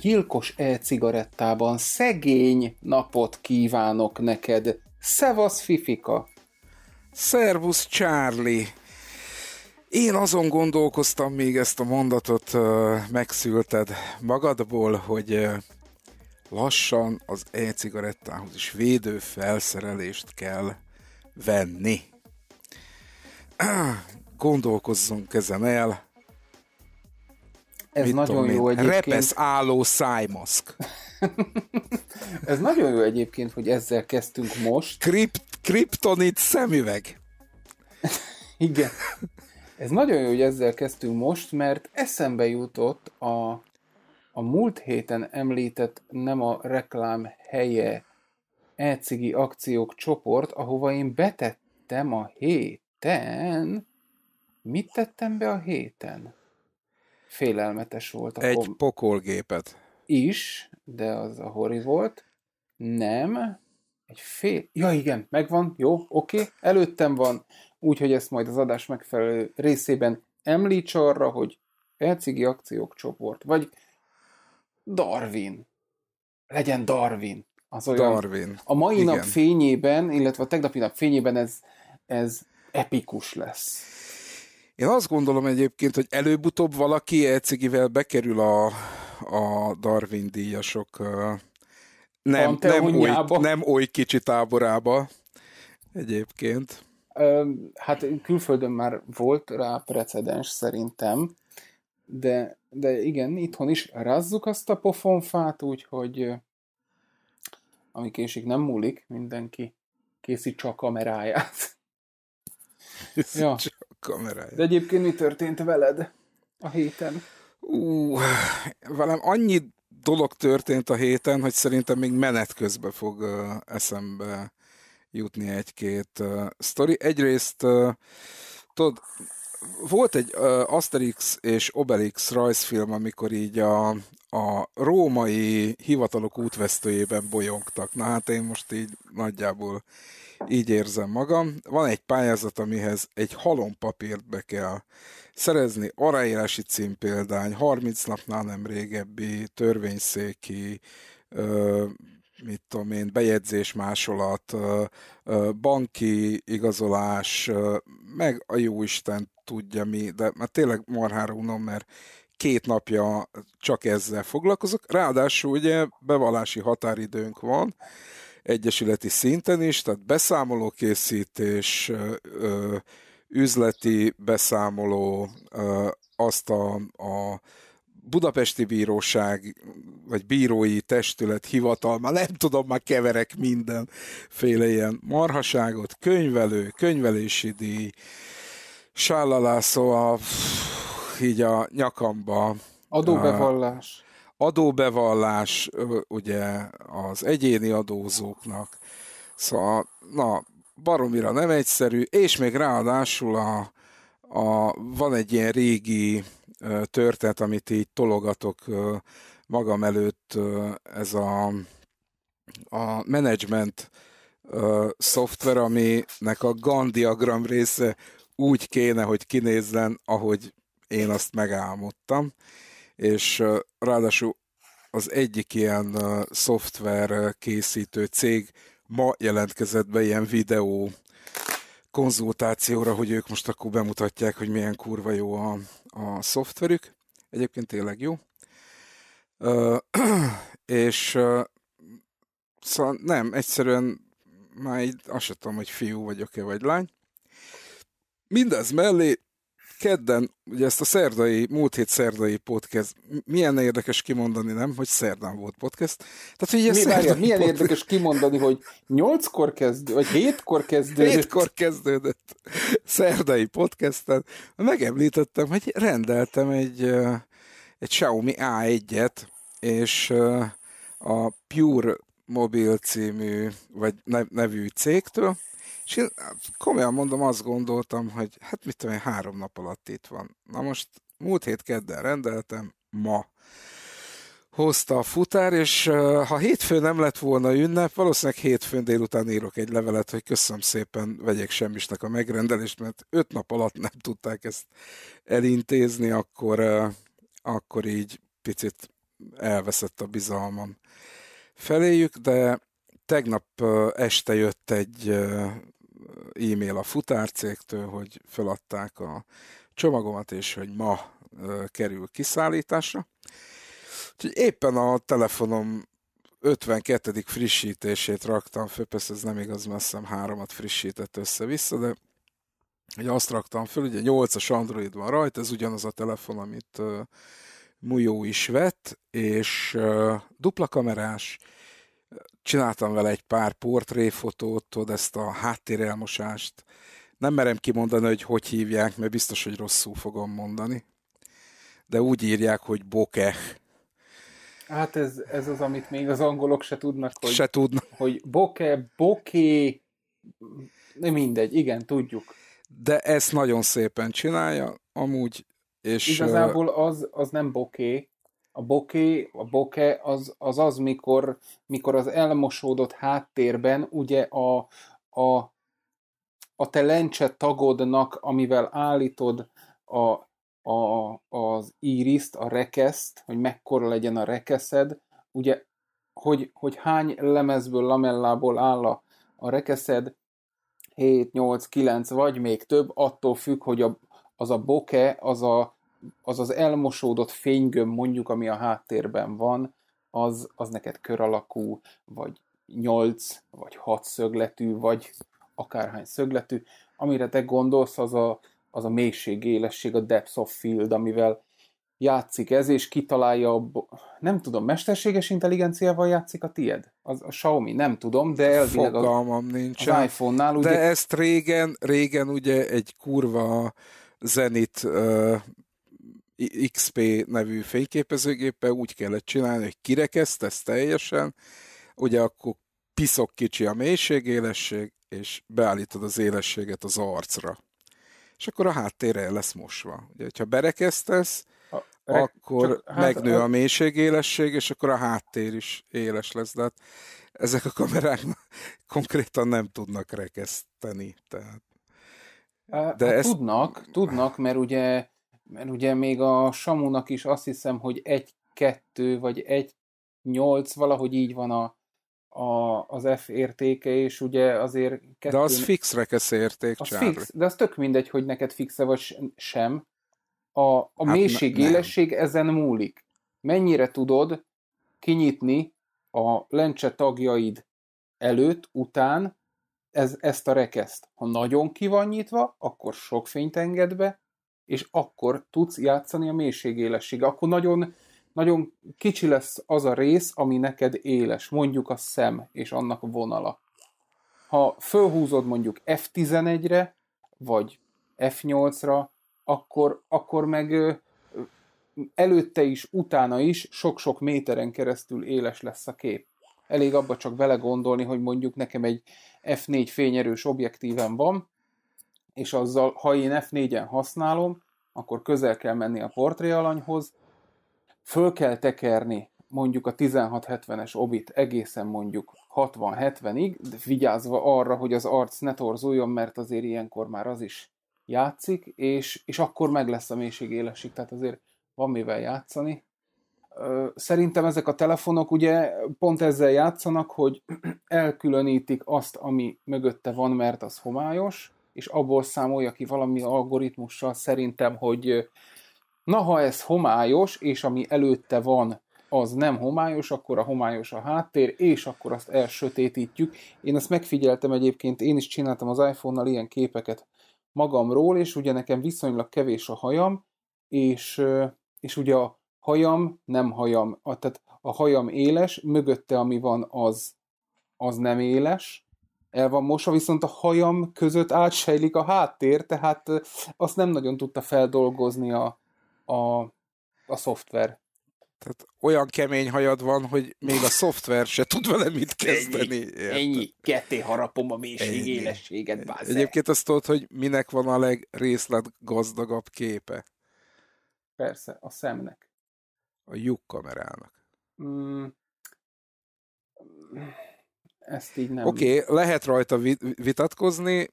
Gyilkos e-cigarettában szegény napot kívánok neked. Szevasz Fifika! Szervusz Charlie! Én azon gondolkoztam még ezt a mondatot megszülted magadból, hogy lassan az e-cigarettához is védő felszerelést kell venni. Gondolkozzunk ezen el. Ez Mit nagyon jó én? egyébként. Repesz álló szájmaszk. Ez nagyon jó egyébként, hogy ezzel kezdtünk most. Kript, kriptonit szemüveg. Igen. Ez nagyon jó, hogy ezzel kezdtünk most, mert eszembe jutott a, a múlt héten említett nem a reklám helye e akciók csoport, ahova én betettem a héten. Mit tettem be a héten? Félelmetes volt a Egy kom- pokolgépet. Is, de az a hori volt. Nem. Egy fél... Ja igen, megvan, jó, oké, okay. előttem van úgyhogy ezt majd az adás megfelelő részében említs arra, hogy Elcigi akciók csoport, vagy Darwin. Legyen Darwin. Az olyan, Darwin. A mai Igen. nap fényében, illetve a tegnapi nap fényében ez, ez epikus lesz. Én azt gondolom egyébként, hogy előbb-utóbb valaki Elcigivel bekerül a, a Darwin díjasok nem, nem, oly, nem oly kicsi táborába egyébként hát külföldön már volt rá precedens szerintem, de, de igen, itthon is rázzuk azt a pofonfát, úgyhogy ami késik nem múlik, mindenki készít csak kameráját. Készít ja. csak kameráját. De egyébként mi történt veled a héten? Ú, velem annyi dolog történt a héten, hogy szerintem még menet közben fog uh, eszembe jutni egy-két uh, sztori. Egyrészt, uh, tudod, volt egy uh, Asterix és Obelix rajzfilm, amikor így a, a római hivatalok útvesztőjében bolyongtak. Na hát én most így nagyjából így érzem magam. Van egy pályázat, amihez egy halom papírt be kell szerezni, aláírási címpéldány, 30 napnál nem régebbi, törvényszéki, uh, mit tudom én, bejegyzés másolat, banki igazolás, meg a jóisten tudja mi, de már tényleg marhára unom, mert két napja csak ezzel foglalkozok. Ráadásul ugye bevallási határidőnk van, egyesületi szinten is, tehát beszámolókészítés, üzleti beszámoló, azt a, a budapesti bíróság, vagy bírói testület, hivatal, már nem tudom, már keverek mindenféle ilyen marhaságot, könyvelő, könyvelési díj, sállalászó a, így a nyakamba. Adóbevallás. A, adóbevallás, ugye az egyéni adózóknak. Szóval, na, baromira nem egyszerű, és még ráadásul a, a, van egy ilyen régi történet, amit így tologatok magam előtt, ez a, a management szoftver, aminek a gandiagram része úgy kéne, hogy kinézzen, ahogy én azt megálmodtam, és ráadásul az egyik ilyen szoftver készítő cég ma jelentkezett be ilyen videó konzultációra, hogy ők most akkor bemutatják, hogy milyen kurva jó a, a szoftverük. Egyébként tényleg jó. Ö, és ö, szóval nem, egyszerűen már így azt sem tudom, hogy fiú vagyok-e, vagy lány. Mindez mellé kedden, ugye ezt a szerdai, múlt hét szerdai podcast, milyen érdekes kimondani, nem, hogy szerdán volt podcast. Tehát, hogy Mi, várja, milyen podcast... érdekes kimondani, hogy nyolckor kezdő, vagy hétkor kezdődött. Hétkor kezdődött szerdai podcasten. Megemlítettem, hogy rendeltem egy, egy Xiaomi A1-et, és a Pure Mobil című, vagy nevű cégtől, és én komolyan mondom, azt gondoltam, hogy hát mit tudom én, három nap alatt itt van. Na most múlt hét kedden rendeltem, ma hozta a futár, és ha hétfőn nem lett volna ünnep, valószínűleg hétfőn délután írok egy levelet, hogy köszönöm szépen, vegyek semmisnek a megrendelést, mert öt nap alatt nem tudták ezt elintézni, akkor, akkor így picit elveszett a bizalmam feléjük, de tegnap este jött egy e-mail a futárcégtől, hogy feladták a csomagomat, és hogy ma kerül kiszállításra. Úgyhogy éppen a telefonom 52. frissítését raktam föl, persze ez nem igaz, mert hiszem háromat frissített össze-vissza, de hogy azt raktam föl, ugye 8-as Android van rajta, ez ugyanaz a telefon, amit uh, Mujó is vett, és uh, dupla kamerás, Csináltam vele egy pár portréfotót, tudod, ezt a háttérelmosást. Nem merem kimondani, hogy hogy hívják, mert biztos, hogy rosszul fogom mondani. De úgy írják, hogy bokeh. Hát ez, ez az, amit még az angolok se tudnak, hogy, se tudnak. hogy boke, boké, nem mindegy, igen, tudjuk. De ezt nagyon szépen csinálja, amúgy. És Igazából az, az nem boké, a boké, a boke az az, az mikor, mikor az elmosódott háttérben ugye a, a, a te lencse tagodnak, amivel állítod a, a, az íriszt, a rekeszt, hogy mekkora legyen a rekeszed, ugye, hogy, hogy hány lemezből, lamellából áll a, a rekeszed, 7, 8, 9 vagy még több, attól függ, hogy a, az a boke, az a az az elmosódott fénygömb mondjuk, ami a háttérben van, az, az neked kör alakú, vagy nyolc vagy hat szögletű, vagy akárhány szögletű. Amire te gondolsz, az a, az a mélység, élesség, a depth of field, amivel játszik ez, és kitalálja, a nem tudom, mesterséges intelligenciával játszik a tied? Az a Xiaomi, nem tudom, de elvileg Fogalmam az, nincs. az iPhone-nál. Ugye... De ezt régen, régen ugye egy kurva zenit uh, XP nevű fényképezőgéppel úgy kellett csinálni, hogy kirekesztesz teljesen, ugye akkor piszok kicsi a mélység élesség és beállítod az élességet az arcra. És akkor a háttérre lesz mosva. Ugye, hogyha berekesztesz, a, akkor csak, hát, megnő a mélység élesség és akkor a háttér is éles lesz. De hát ezek a kamerák konkrétan nem tudnak rekeszteni. Tehát. De hát ezt... tudnak, tudnak, mert ugye mert ugye még a Samunak is azt hiszem, hogy egy-kettő vagy egy-nyolc, valahogy így van a, a, az F értéke, és ugye azért... Kettőn... De az fix rekesz érték, az fix, De az tök mindegy, hogy neked fixe vagy sem. A, a hát mélység, ne, élesség nem. ezen múlik. Mennyire tudod kinyitni a lencse tagjaid előtt, után ez, ezt a rekeszt. Ha nagyon ki van nyitva, akkor sok fényt enged be, és akkor tudsz játszani a mélységélesség. Akkor nagyon, nagyon kicsi lesz az a rész, ami neked éles, mondjuk a szem és annak vonala. Ha fölhúzod mondjuk F11-re, vagy F8-ra, akkor, akkor meg előtte is, utána is sok-sok méteren keresztül éles lesz a kép. Elég abba csak vele gondolni, hogy mondjuk nekem egy F4 fényerős objektívem van, és azzal, ha én F4-en használom, akkor közel kell menni a portré alanyhoz, föl kell tekerni mondjuk a 1670-es obit egészen mondjuk 60-70-ig, de vigyázva arra, hogy az arc ne torzuljon, mert azért ilyenkor már az is játszik, és, és akkor meg lesz a élesik, tehát azért van mivel játszani. Szerintem ezek a telefonok ugye pont ezzel játszanak, hogy elkülönítik azt, ami mögötte van, mert az homályos, és abból számolja ki valami algoritmussal szerintem, hogy na ha ez homályos, és ami előtte van, az nem homályos, akkor a homályos a háttér, és akkor azt elsötétítjük. Én ezt megfigyeltem egyébként, én is csináltam az iPhone-nal ilyen képeket magamról, és ugye nekem viszonylag kevés a hajam, és, és ugye a hajam nem hajam, a, tehát a hajam éles, mögötte ami van az, az nem éles, el van mosva, viszont a hajam között átsejlik a háttér, tehát azt nem nagyon tudta feldolgozni a, a, a szoftver. Tehát olyan kemény hajad van, hogy még a szoftver se tud vele mit kezdeni. Ennyi, ennyi ketté harapom a mélység élességet, bázze. Egyébként azt tudod, hogy minek van a legrészlet gazdagabb képe? Persze, a szemnek. A lyuk kamerának. Mm ezt így nem... Oké, okay, lehet rajta vitatkozni,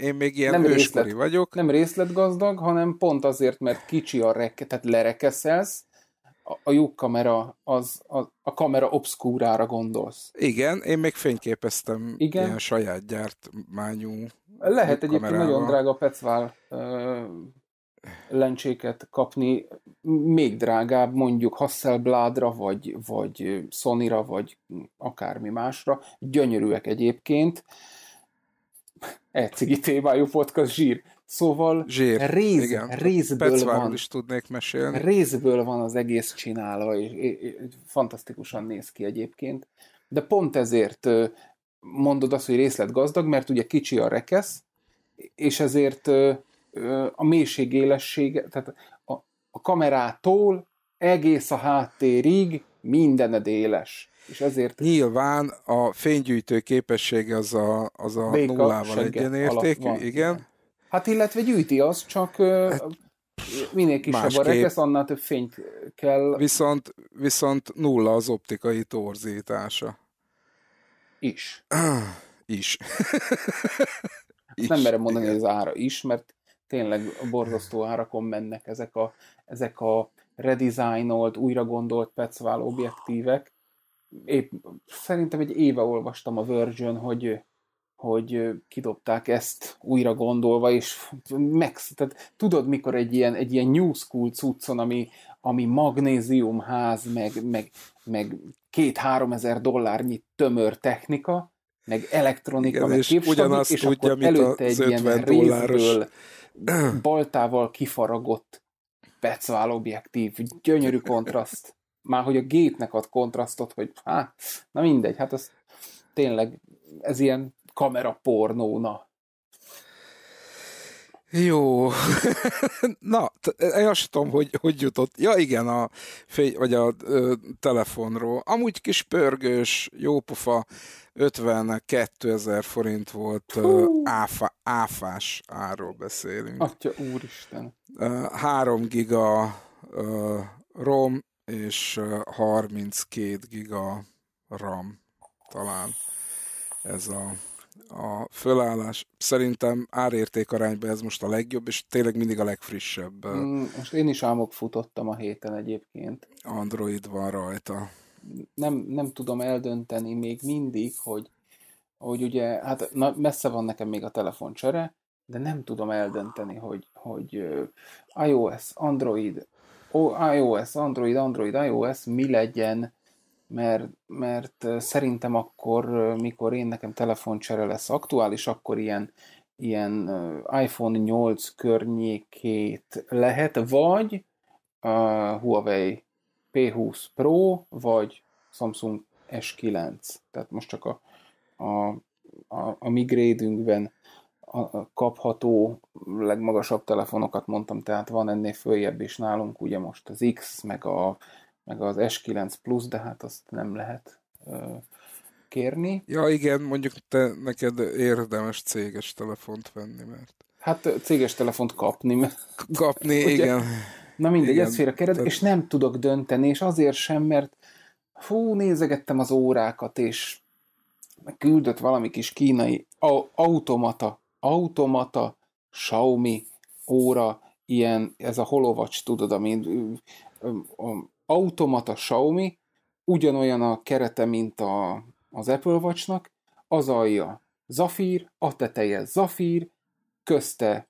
én még ilyen nem őskori részlet, vagyok. Nem részletgazdag, hanem pont azért, mert kicsi a reke, tehát lerekeszelsz, a, a kamera, az, a, a kamera obszkúrára gondolsz. Igen, én még fényképeztem Igen? ilyen saját gyártmányú Lehet egyébként nagyon drága Pecvál ö, lencséket kapni még drágább mondjuk Hasselbladra, vagy, vagy Sonyra, vagy akármi másra. Gyönyörűek egyébként. Ecigi témájú podcast zsír. Szóval Zsír. Réz, Igen. részből van. is tudnék mesélni. Részből van az egész csinálva, és, és, és fantasztikusan néz ki egyébként. De pont ezért mondod azt, hogy részletgazdag, mert ugye kicsi a rekesz, és ezért a mélység élessége, tehát a, a kamerától egész a háttérig mindened éles. És ezért... Nyilván a fénygyűjtő képessége az a, az a nullával egyenértékű, igen. igen. Hát illetve gyűjti az, csak hát, minél kisebb a rekesz, annál több fényt kell. Viszont, viszont nulla az optikai torzítása. Is. is. is. Nem merem mondani, hogy az ára is, mert tényleg borzasztó árakon mennek ezek a, ezek a redesignolt, újra gondolt pecvál objektívek. Épp, szerintem egy éve olvastam a Virgin, hogy, hogy kidobták ezt újra gondolva, és meg, tehát tudod, mikor egy ilyen, egy ilyen new school cuccon, ami, ami magnéziumház, meg, meg, meg két-három ezer dollárnyi tömör technika, meg elektronika, Igen, meg és ugyanazt és tudja, mint az egy 50 dolláros baltával kifaragott pecvál objektív, gyönyörű kontraszt. Már hogy a gépnek ad kontrasztot, hogy hát, na mindegy, hát ez tényleg, ez ilyen kamera pornóna. Jó. Na, e- én azt tudom, hogy, hogy jutott. Ja igen, a, fény, vagy a ö, telefonról. Amúgy kis pörgős, pofa, 52 ezer forint volt ö, áfa, áfás árról beszélünk. Atya úristen. Ö, 3 giga ö, ROM és 32 giga RAM talán ez a a fölállás. Szerintem árérték arányban ez most a legjobb, és tényleg mindig a legfrissebb. Mm, most én is álmok futottam a héten egyébként. Android van rajta. Nem, nem tudom eldönteni még mindig, hogy, hogy ugye, hát na, messze van nekem még a telefoncsere, de nem tudom eldönteni, hogy, hogy iOS, Android, iOS, Android, Android, iOS mi legyen, mert, mert szerintem akkor, mikor én nekem telefoncsere lesz aktuális, akkor ilyen, ilyen iPhone 8 környékét lehet, vagy a Huawei P20 Pro, vagy Samsung S9. Tehát most csak a, a, a, a mi grédünkben kapható legmagasabb telefonokat mondtam, tehát van ennél följebb is nálunk, ugye most az X, meg a meg az S9 Plus, de hát azt nem lehet kérni. Ja igen, mondjuk te, neked érdemes céges telefont venni, mert... Hát céges telefont kapni, mert... Kapni, ugye, igen. Na mindegy, ez fél a kered, tehát... és nem tudok dönteni, és azért sem, mert fú, nézegettem az órákat, és küldött valami kis kínai a, automata, automata Xiaomi óra, ilyen, ez a holovacs, tudod, ami automata Xiaomi, ugyanolyan a kerete, mint a, az Apple Watch-nak, az alja zafír, a teteje zafír, közte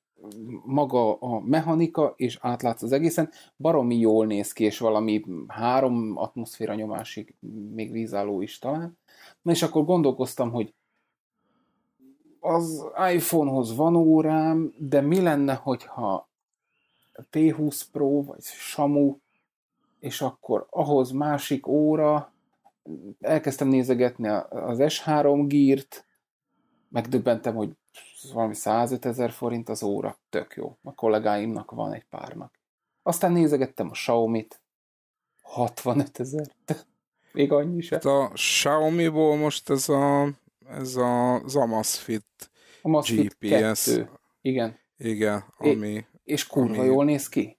maga a mechanika, és átlátsz az egészen, baromi jól néz ki, és valami három atmoszféra nyomásig még vízálló is talán. Na és akkor gondolkoztam, hogy az iPhone-hoz van órám, de mi lenne, hogyha P20 Pro vagy Samu és akkor ahhoz másik óra, elkezdtem nézegetni az S3 gírt, megdöbbentem, hogy valami 105 ezer forint az óra, tök jó. A kollégáimnak van egy párnak. Aztán nézegettem a Xiaomi-t, 65 ezer, még annyi se. Hát a Xiaomi-ból most ez a, ez a, az Amazfit, a Amazfit GPS. 2. Igen. Igen, ami... É, és kurva ami, jól néz ki.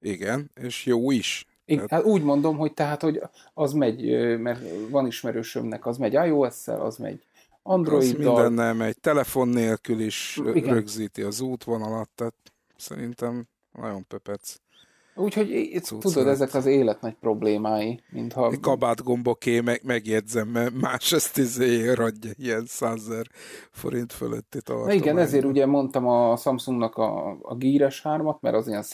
Igen, és jó is. Igen, hát úgy mondom, hogy tehát, hogy az megy, mert van ismerősömnek, az megy iOS-szel, az megy Android-dal. Az mindennel megy, telefon nélkül is Igen. rögzíti az útvonalat, tehát szerintem nagyon pöpec. Úgyhogy Cucát. tudod, ezek az élet nagy problémái, mintha... gomboké meg, megjegyzem, mert más ezt izé adja, ilyen százer forint fölötti tartomány. igen, ezért ugye mondtam a Samsungnak a, a gíres hármat, mert az ilyen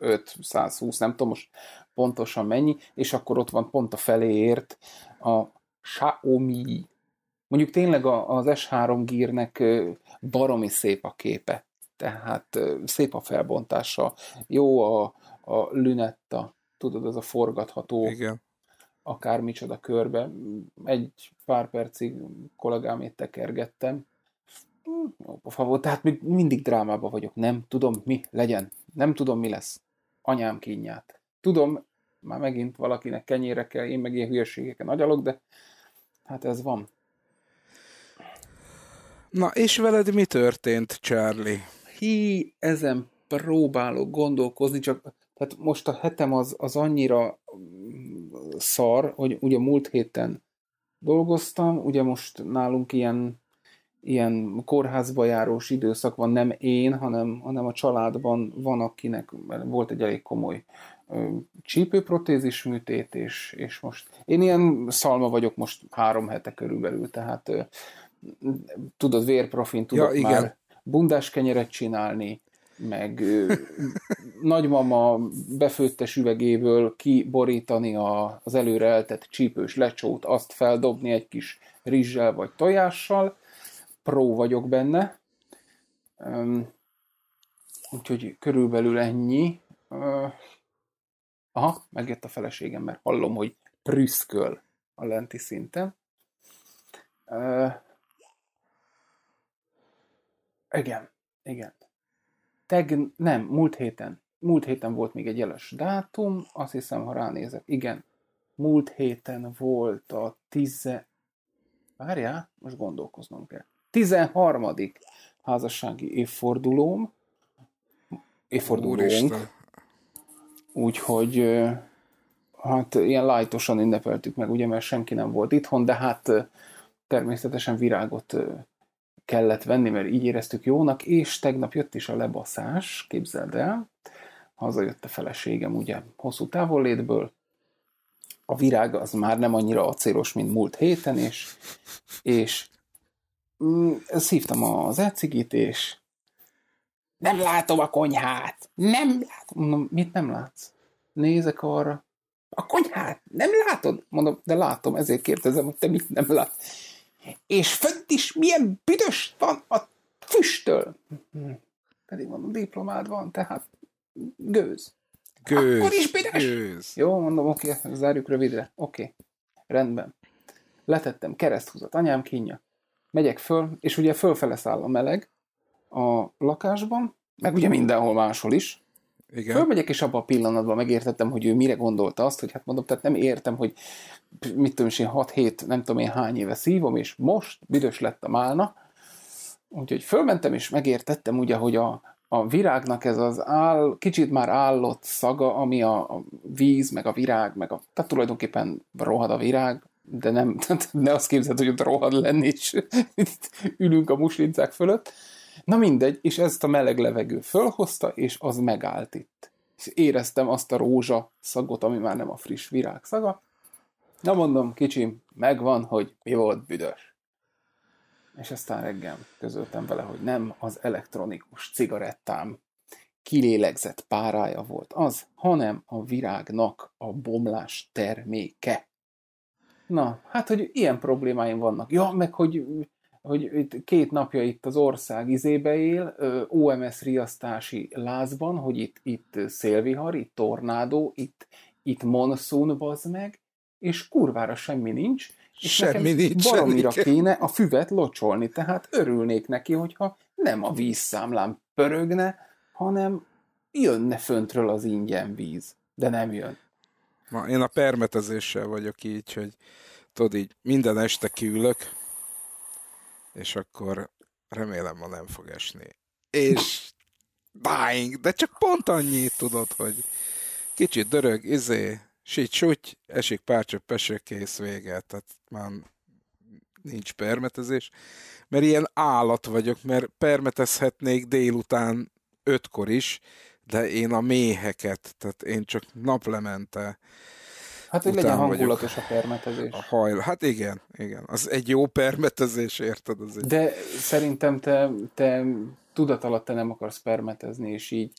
105-120, nem tudom, most pontosan mennyi, és akkor ott van pont a feléért a Xiaomi. Mondjuk tényleg az S3 gírnek baromi szép a képe, tehát szép a felbontása, jó a, a lünetta, tudod, az a forgatható Igen akármicsoda körbe. Egy pár percig kollégámét tekergettem. Hm, jó volt, tehát még mindig drámában vagyok. Nem tudom, mi legyen. Nem tudom, mi lesz. Anyám kínját tudom, már megint valakinek kenyére kell, én meg ilyen hülyeségeken agyalok, de hát ez van. Na, és veled mi történt, Charlie? Hi, ezen próbálok gondolkozni, csak tehát most a hetem az, az annyira mm, szar, hogy ugye múlt héten dolgoztam, ugye most nálunk ilyen, ilyen kórházba járós időszak van, nem én, hanem, hanem a családban van, akinek volt egy elég komoly csípőprotézis műtét, és, és most én ilyen szalma vagyok most három hete körülbelül, tehát tudod, vérprofin tudok ja, igen. már bundás kenyeret csinálni, meg nagymama befőttes üvegéből kiborítani a, az előre eltett csípős lecsót, azt feldobni egy kis rizssel vagy tojással, pró vagyok benne, Úgyhogy körülbelül ennyi aha, megjött a feleségem, mert hallom, hogy prüszköl a lenti szinten. Uh, igen, igen. Teg, nem, múlt héten. Múlt héten volt még egy jeles dátum, azt hiszem, ha ránézek, igen. Múlt héten volt a tize... Várjál, most gondolkoznom kell. 13. házassági évfordulóm. Évfordulónk. Úristen. Úgyhogy hát ilyen lájtosan ünnepeltük meg, ugye, mert senki nem volt itthon, de hát természetesen virágot kellett venni, mert így éreztük jónak, és tegnap jött is a lebaszás, képzeld el, hazajött a feleségem ugye hosszú távollétből, a virág az már nem annyira acélos, mint múlt héten, és, és mm, szívtam az ecigit, és nem látom a konyhát, nem látom. Mondom, mit nem látsz? Nézek arra. A konyhát, nem látod? Mondom, de látom, ezért kérdezem, hogy te mit nem látsz. És fönt is milyen büdös van a füstöl. Mhm. Pedig mondom, diplomád van, tehát gőz. Gőz. Akkor is büdös. Gőz. Jó, mondom, oké, hát zárjuk rövidre. Oké, rendben. Letettem kereszthúzat, anyám kínja. Megyek föl, és ugye fölfele száll a meleg, a lakásban, meg ugye mindenhol máshol is. Igen. Fölmegyek, és abban a pillanatban megértettem, hogy ő mire gondolta azt, hogy hát mondom, tehát nem értem, hogy mit tudom én, 6-7, nem tudom én hány éve szívom, és most büdös lett a málna. Úgyhogy fölmentem, és megértettem ugye, hogy a, a virágnak ez az áll, kicsit már állott szaga, ami a, a víz, meg a virág, meg a, tehát tulajdonképpen rohad a virág, de nem, ne azt képzeld, hogy ott rohad lenni, és itt ülünk a muslincák fölött. Na mindegy, és ezt a meleg levegő fölhozta, és az megállt itt. És éreztem azt a rózsa szagot, ami már nem a friss virág szaga. Na mondom, kicsim, megvan, hogy mi volt büdös. És aztán reggel közöltem vele, hogy nem az elektronikus cigarettám kilélegzett párája volt az, hanem a virágnak a bomlás terméke. Na, hát, hogy ilyen problémáim vannak. Ja, meg hogy hogy itt két napja itt az ország izébe él, OMS riasztási lázban, hogy itt, itt szélvihar, itt tornádó, itt, itt monszún bazd meg, és kurvára semmi nincs, és semmi nincs, baromira semmi kéne a füvet locsolni, tehát örülnék neki, hogyha nem a vízszámlám pörögne, hanem jönne föntről az ingyen víz, de nem jön. Na, én a permetezéssel vagyok így, hogy tudod így, minden este kiülök, és akkor remélem ma nem fog esni. És dying, de csak pont annyit tudod, hogy kicsit dörög, izé, sít, súgy, esik pár csöpp kész, vége. Tehát már nincs permetezés, mert ilyen állat vagyok, mert permetezhetnék délután ötkor is, de én a méheket, tehát én csak naplemente Hát, hogy legyen hangulatos a permetezés. A hajl. Hát igen, igen. Az egy jó permetezés, érted? Az egy... De szerintem te, te tudat alatt te nem akarsz permetezni, és így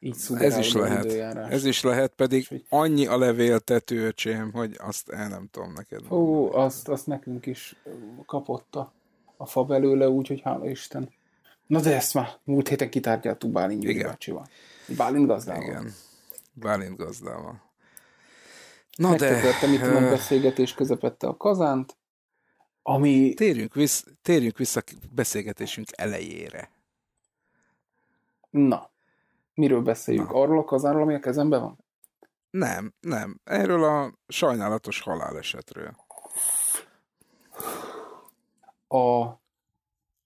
így Ez is lehet. Időjárás. Ez is lehet, pedig hogy... annyi a levéltető, öcsém, hogy azt el nem tudom neked. Ó, azt, azt nekünk is kapotta a fa belőle, úgyhogy hála Isten. Na de ezt már múlt héten kitárgyaltuk Bálint Gyuri bácsival. Bálint gazdával. Igen. Bálint gazdával. Na Megtökörtem de... itt a beszélgetés közepette a kazánt, ami... Térjünk, visz, térjünk vissza beszélgetésünk elejére. Na, miről beszéljük? Na. Arról a kazánról, ami a kezemben van? Nem, nem. Erről a sajnálatos halálesetről. A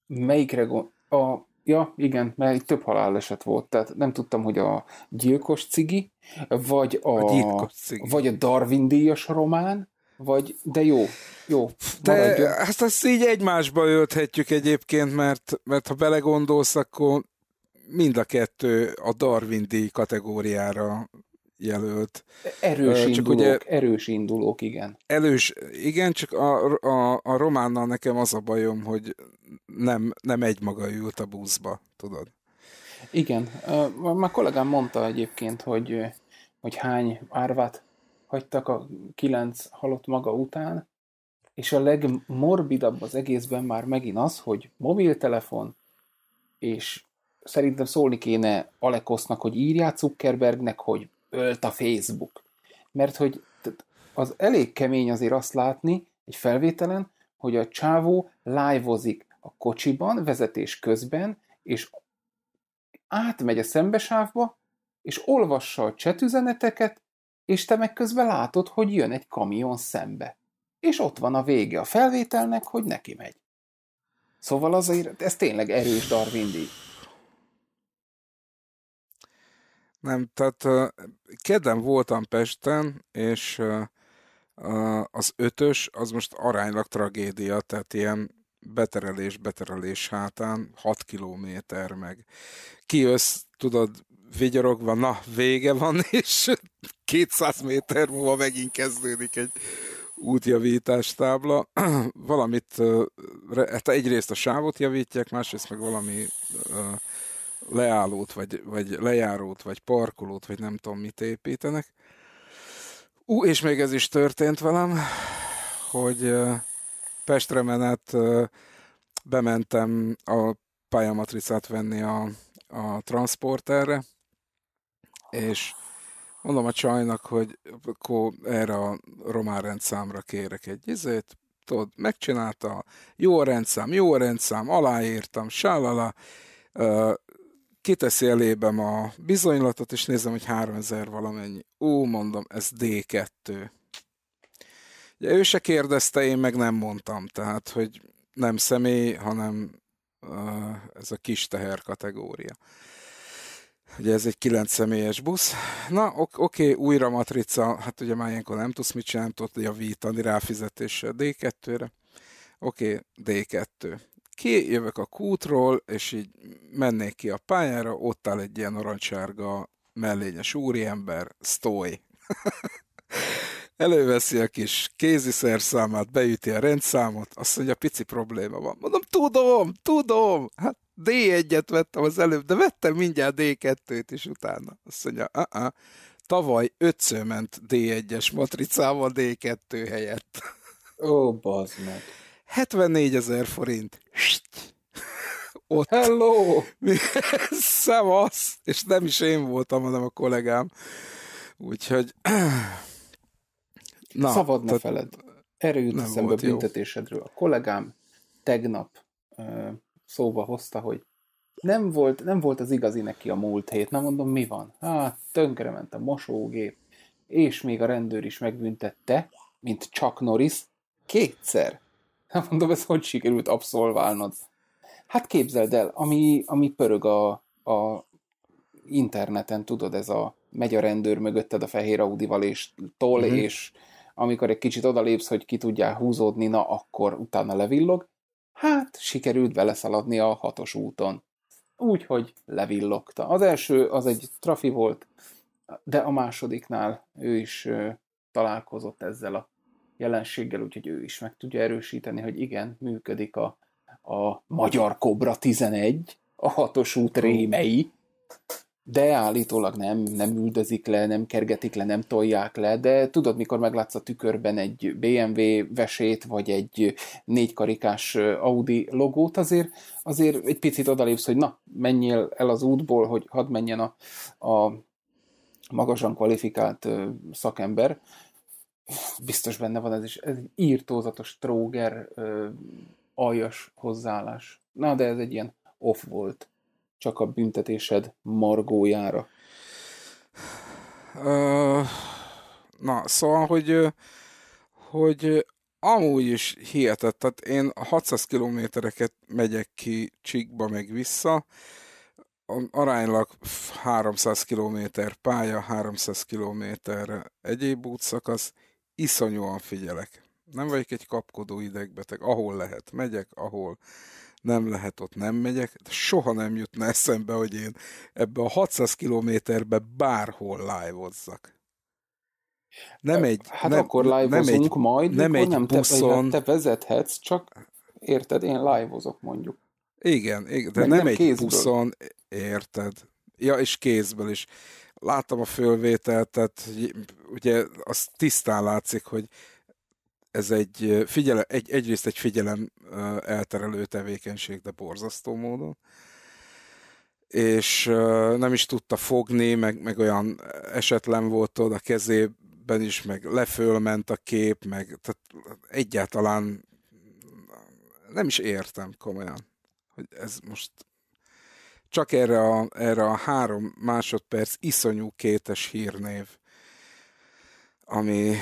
melyikre gond... A Ja, igen, mert itt több haláleset volt, tehát nem tudtam, hogy a gyilkos cigi, vagy a, a, cigi. Vagy a Darwin díjas román, vagy, de jó, jó. De ezt, hát ezt így egymásba ölthetjük egyébként, mert, mert ha belegondolsz, akkor mind a kettő a Darwin díj kategóriára jelölt. Erős csak indulók, ugye, erős indulók, igen. Erős, igen, csak a, a, a románnal nekem az a bajom, hogy nem, nem egymaga ült a buszba, tudod. Igen, már kollégám mondta egyébként, hogy, hogy hány árvát hagytak a kilenc halott maga után, és a legmorbidabb az egészben már megint az, hogy mobiltelefon, és szerintem szólni kéne Alekosznak, hogy írját Zuckerbergnek, hogy ölt a Facebook. Mert hogy az elég kemény azért azt látni egy felvételen, hogy a csávó live a kocsiban, vezetés közben, és átmegy a szembesávba, és olvassa a csetüzeneteket, és te meg közben látod, hogy jön egy kamion szembe. És ott van a vége a felvételnek, hogy neki megy. Szóval azért, ez tényleg erős Darwin díj. Nem, tehát kedden voltam Pesten, és az ötös, az most aránylag tragédia, tehát ilyen beterelés, beterelés hátán, 6 kilométer meg. Kijössz, tudod, vigyorogva, na, vége van, és 200 méter múlva megint kezdődik egy útjavítás tábla. Valamit, hát egyrészt a sávot javítják, másrészt meg valami leállót, vagy, vagy lejárót, vagy parkolót, vagy nem tudom mit építenek. Ú, és még ez is történt velem, hogy Pestre menet bementem a pályamatricát venni a, a transporterre, és mondom a csajnak, hogy akkor erre a román rendszámra kérek egy izét, tudod, megcsinálta, jó a rendszám, jó a rendszám, aláírtam, sálala, kiteszi elébem a bizonylatot, és nézem, hogy 3000 valamennyi. Ú, mondom, ez D2. Ugye ő se kérdezte, én meg nem mondtam, tehát, hogy nem személy, hanem uh, ez a kis teher kategória. Ugye ez egy kilenc személyes busz. Na, ok, oké, újra matrica, hát ugye már ilyenkor nem tudsz mit csinálni, tudod javítani ráfizetéssel D2-re. Oké, D2 kijövök a kútról, és így mennék ki a pályára, ott áll egy ilyen narancsárga mellényes úriember, sztói. Előveszi a kis kéziszerszámát, beüti a rendszámot, azt mondja, pici probléma van. Mondom, tudom, tudom, hát D1-et vettem az előbb, de vettem mindjárt D2-t is utána. Azt mondja, a tavaly ötször ment D1-es matricával D2 helyett. Ó, bazd meg. 74 ezer forint. Ott. Hello! Szevasz! És nem is én voltam, hanem a kollégám. Úgyhogy... Na, Szabad ne feled. Erre jut eszembe büntetésedről. A kollégám tegnap uh, szóba hozta, hogy nem volt, nem volt az igazi neki a múlt hét. Na mondom, mi van? Hát, tönkrement a mosógép, és még a rendőr is megbüntette, mint csak Norris, kétszer. Nem hát mondom, ez hogy sikerült abszolválnod? Hát képzeld el, ami, ami pörög a, a interneten, tudod, ez a megy a rendőr mögötted a fehér Audival és tol, mm-hmm. és amikor egy kicsit odalépsz, hogy ki tudjál húzódni, na akkor utána levillog. Hát, sikerült beleszaladni a hatos úton. Úgyhogy levillogta. Az első, az egy trafi volt, de a másodiknál ő is ö, találkozott ezzel a jelenséggel, úgyhogy ő is meg tudja erősíteni, hogy igen, működik a, a Magyar Kobra 11, a hatos út rémei, de állítólag nem, nem üldözik le, nem kergetik le, nem tolják le, de tudod, mikor meglátsz a tükörben egy BMW vesét, vagy egy négykarikás Audi logót, azért, azért egy picit odalépsz, hogy na, menjél el az útból, hogy hadd menjen a, a magasan kvalifikált szakember, biztos benne van ez is, ez egy írtózatos tróger ö, aljas hozzáállás. Na, de ez egy ilyen off volt. Csak a büntetésed margójára. Ö, na, szóval, hogy, hogy amúgy is hihetett, tehát én 600 kilométereket megyek ki csikba meg vissza, aránylag 300 km pálya, 300 km egyéb útszakasz, iszonyúan figyelek. Nem vagyok egy kapkodó idegbeteg, ahol lehet megyek, ahol nem lehet, ott nem megyek. De soha nem jutna eszembe, hogy én ebbe a 600 kilométerbe bárhol live Nem egy, hát nem, akkor live nem egy, majd, nem egy nem buszon. Te, te vezethetsz, csak érted, én live mondjuk. Igen, igen de Meg nem, egy kézből. egy buszon, érted. Ja, és kézből is láttam a fölvételt, tehát ugye az tisztán látszik, hogy ez egy, figyelem egy egyrészt egy figyelem elterelő tevékenység, de borzasztó módon és nem is tudta fogni, meg, meg olyan esetlen volt ott a kezében is, meg lefölment a kép, meg tehát egyáltalán nem is értem komolyan, hogy ez most csak erre a, erre a három másodperc iszonyú kétes hírnév, ami,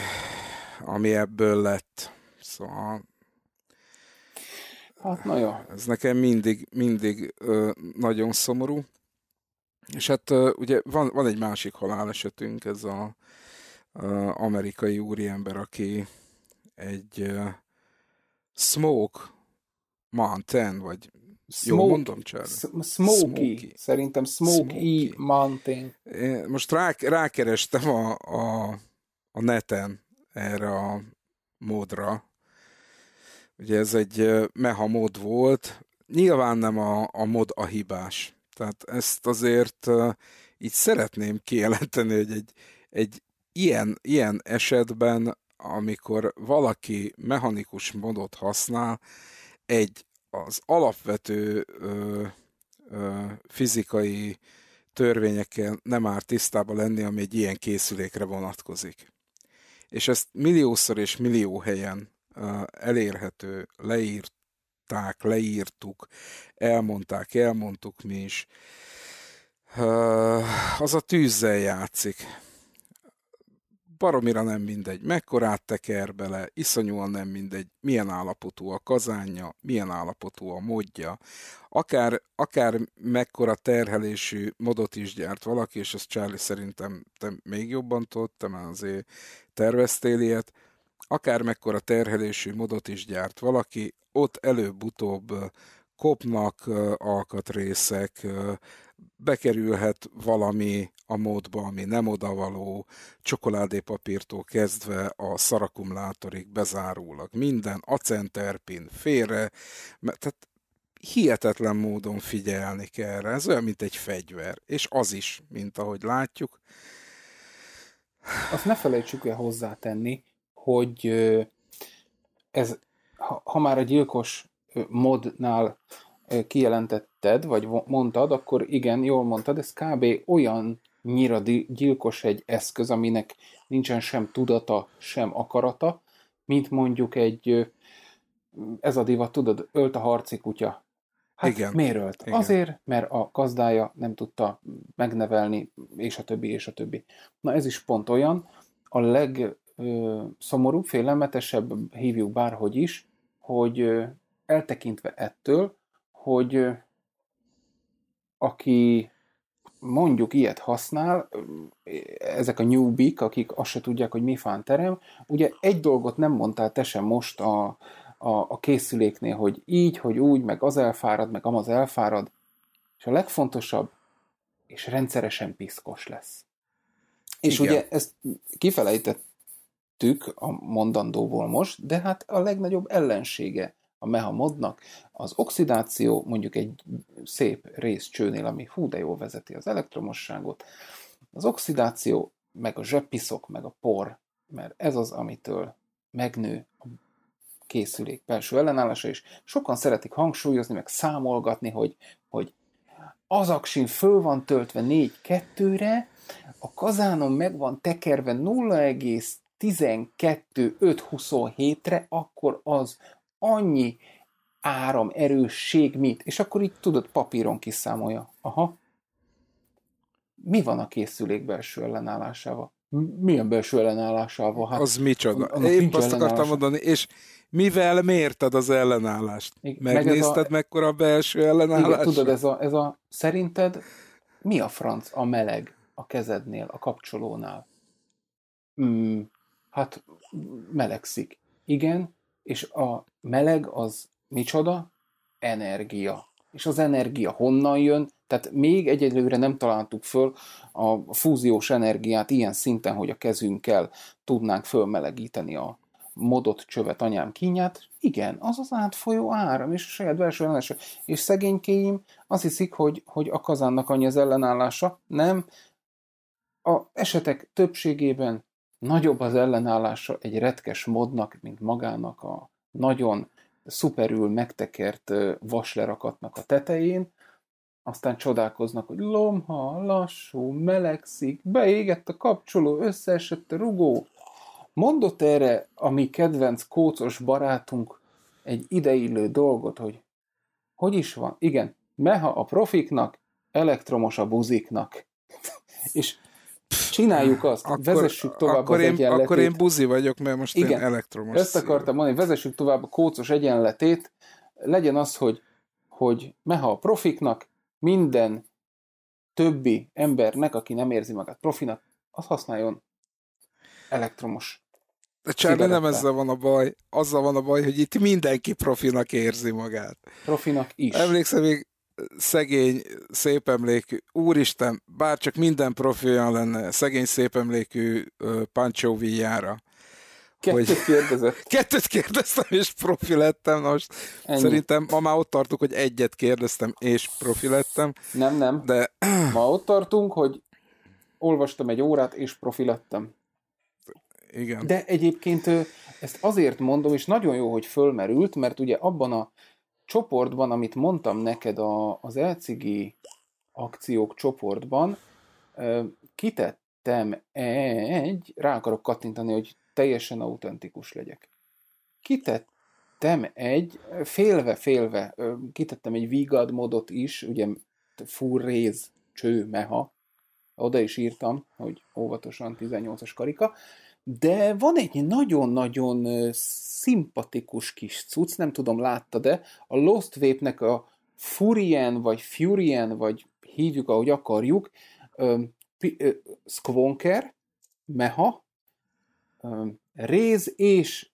ami ebből lett. Szóval Hát na jó. Ez nekem mindig, mindig ö, nagyon szomorú. És hát ö, ugye van, van egy másik halálesetünk, ez a amerikai úriember, aki egy ö, Smoke Mountain, vagy Smoke, Jó, mondom, Csár. Smoky. Szerintem Smoky Mountain. Én most rá, rákerestem a, a, a neten erre a módra. Ugye ez egy meha mód volt. Nyilván nem a, a mod a hibás. Tehát ezt azért így szeretném kijelenteni, hogy egy, egy ilyen, ilyen esetben, amikor valaki mechanikus modot használ, egy az alapvető ö, ö, fizikai törvényekkel nem árt tisztába lenni, ami egy ilyen készülékre vonatkozik. És ezt milliószor és millió helyen ö, elérhető, leírták, leírtuk, elmondták, elmondtuk mi is. Ö, az a tűzzel játszik baromira nem mindegy, mekkorát teker bele, iszonyúan nem mindegy, milyen állapotú a kazánja, milyen állapotú a módja, Akár, akár mekkora terhelésű modot is gyárt valaki, és ezt Charlie szerintem te még jobban tudod, te már azért terveztél ilyet, akár mekkora terhelésű modot is gyárt valaki, ott előbb-utóbb kopnak alkatrészek, bekerülhet valami a módba, ami nem odavaló, csokoládépapírtól kezdve a szarakkumulátorig bezárólag minden, acenterpin félre, mert, tehát hihetetlen módon figyelni kell erre. Ez olyan, mint egy fegyver, és az is, mint ahogy látjuk. Azt ne felejtsük el hozzátenni, hogy ez, ha már a gyilkos modnál kijelentetted, vagy mondtad, akkor igen, jól mondtad, ez kb. olyan nyira gyilkos egy eszköz, aminek nincsen sem tudata, sem akarata, mint mondjuk egy, ez a divat, tudod, ölt a harci kutya. Hát igen. miért ölt? Igen. Azért, mert a gazdája nem tudta megnevelni, és a többi, és a többi. Na ez is pont olyan, a legszomorúbb, félelmetesebb, hívjuk bárhogy is, hogy eltekintve ettől, hogy aki mondjuk ilyet használ, ezek a newbik, akik azt se tudják, hogy mi fán terem, ugye egy dolgot nem mondtál te sem most a, a, a készüléknél, hogy így, hogy úgy, meg az elfárad, meg amaz elfárad, és a legfontosabb, és rendszeresen piszkos lesz. És Igen. ugye ezt kifelejtettük a mondandóból most, de hát a legnagyobb ellensége a mehamodnak. Az oxidáció mondjuk egy szép részcsőnél, ami hú de jól vezeti az elektromosságot, az oxidáció, meg a zseppiszok, meg a por, mert ez az, amitől megnő a készülék belső ellenállása, és sokan szeretik hangsúlyozni, meg számolgatni, hogy, hogy az aksin föl van töltve 4-2-re, a kazánon meg van tekerve 0,12527-re, akkor az annyi áram, erősség, mit, és akkor így tudod, papíron kiszámolja. Aha. Mi van a készülék belső ellenállásával? Milyen belső ellenállásával? Hát, az micsoda? Annak Én azt akartam mondani, és mivel mérted az ellenállást? Megnézted, meg a, mekkora a belső ellenállás? Igen, tudod, ez a, ez a, szerinted mi a franc a meleg a kezednél, a kapcsolónál? Hmm, hát melegszik. Igen, és a meleg az micsoda? Energia. És az energia honnan jön? Tehát még egyelőre nem találtuk föl a fúziós energiát ilyen szinten, hogy a kezünkkel tudnánk fölmelegíteni a modott csövet anyám kínját. Igen, az az átfolyó áram, és a saját belső ellenes. És szegénykéim azt hiszik, hogy, hogy a kazánnak annyi az ellenállása. Nem. A esetek többségében nagyobb az ellenállása egy retkes modnak, mint magának a nagyon szuperül megtekert vaslerakatnak a tetején, aztán csodálkoznak, hogy lomha, lassú, melegszik, beégett a kapcsoló, összeesett a rugó. Mondott erre a mi kedvenc kócos barátunk egy ideillő dolgot, hogy hogy is van? Igen, meha a profiknak, elektromos a buziknak. és Csináljuk azt, akkor, vezessük tovább akkor az én, egyenletét. Akkor én buzi vagyok, mert most Igen, én elektromos. Ezt akartam mondani, vezessük tovább a kócos egyenletét, legyen az, hogy, hogy meha a profiknak, minden többi embernek, aki nem érzi magát profinak, az használjon elektromos de Charlie nem ezzel van a baj, azzal van a baj, hogy itt mindenki profinak érzi magát. Profinak is. Emlékszem, még szegény, szép emlékű, úristen, bárcsak minden profi olyan lenne, szegény, szép emlékű uh, Pancho Villára. Kettőt hogy... kérdezett. Kettőt kérdeztem, és profi lettem. most Ennyi. szerintem ma már ott tartunk, hogy egyet kérdeztem, és profi lettem. Nem, nem. De... Ma ott tartunk, hogy olvastam egy órát, és profi lettem. Igen. De egyébként ezt azért mondom, és nagyon jó, hogy fölmerült, mert ugye abban a csoportban, amit mondtam neked, a, az elcigi akciók csoportban kitettem egy, rá akarok kattintani, hogy teljesen autentikus legyek. Kitettem egy, félve-félve, kitettem egy vigad modot is, ugye full réz, cső, meha, oda is írtam, hogy óvatosan 18-as karika, de van egy nagyon-nagyon szimpatikus kis cucc, nem tudom, látta de a Lost Vape-nek a Furien, vagy Furien, vagy hívjuk, ahogy akarjuk, Squonker, Meha, Réz és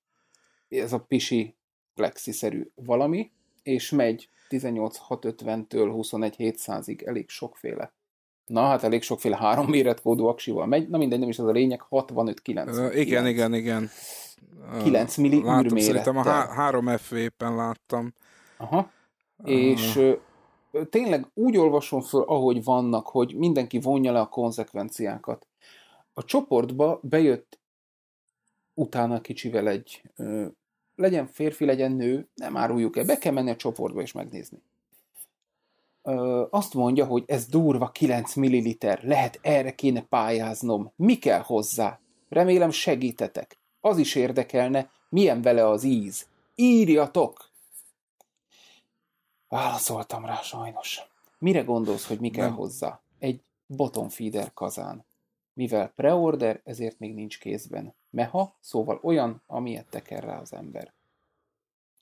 ez a pisi plexiszerű valami, és megy 18650-től 21700-ig elég sokféle Na hát elég sokféle három méretkódú aksival megy, na mindegy, nem is az a lényeg, 65 9 Uh, igen, 9. igen, igen. 9 milli uh, Látom, Szerintem a 3 f éppen láttam. Aha. Uh. És uh, tényleg úgy olvasom föl, ahogy vannak, hogy mindenki vonja le a konzekvenciákat. A csoportba bejött utána kicsivel egy, uh, legyen férfi, legyen nő, nem áruljuk el, be kell menni a csoportba és megnézni ö, azt mondja, hogy ez durva 9 ml, lehet erre kéne pályáznom. Mi kell hozzá? Remélem segítetek. Az is érdekelne, milyen vele az íz. Írjatok! Válaszoltam rá sajnos. Mire gondolsz, hogy mi kell Nem. hozzá? Egy bottom feeder kazán. Mivel preorder, ezért még nincs kézben. Meha, szóval olyan, amilyet teker rá az ember.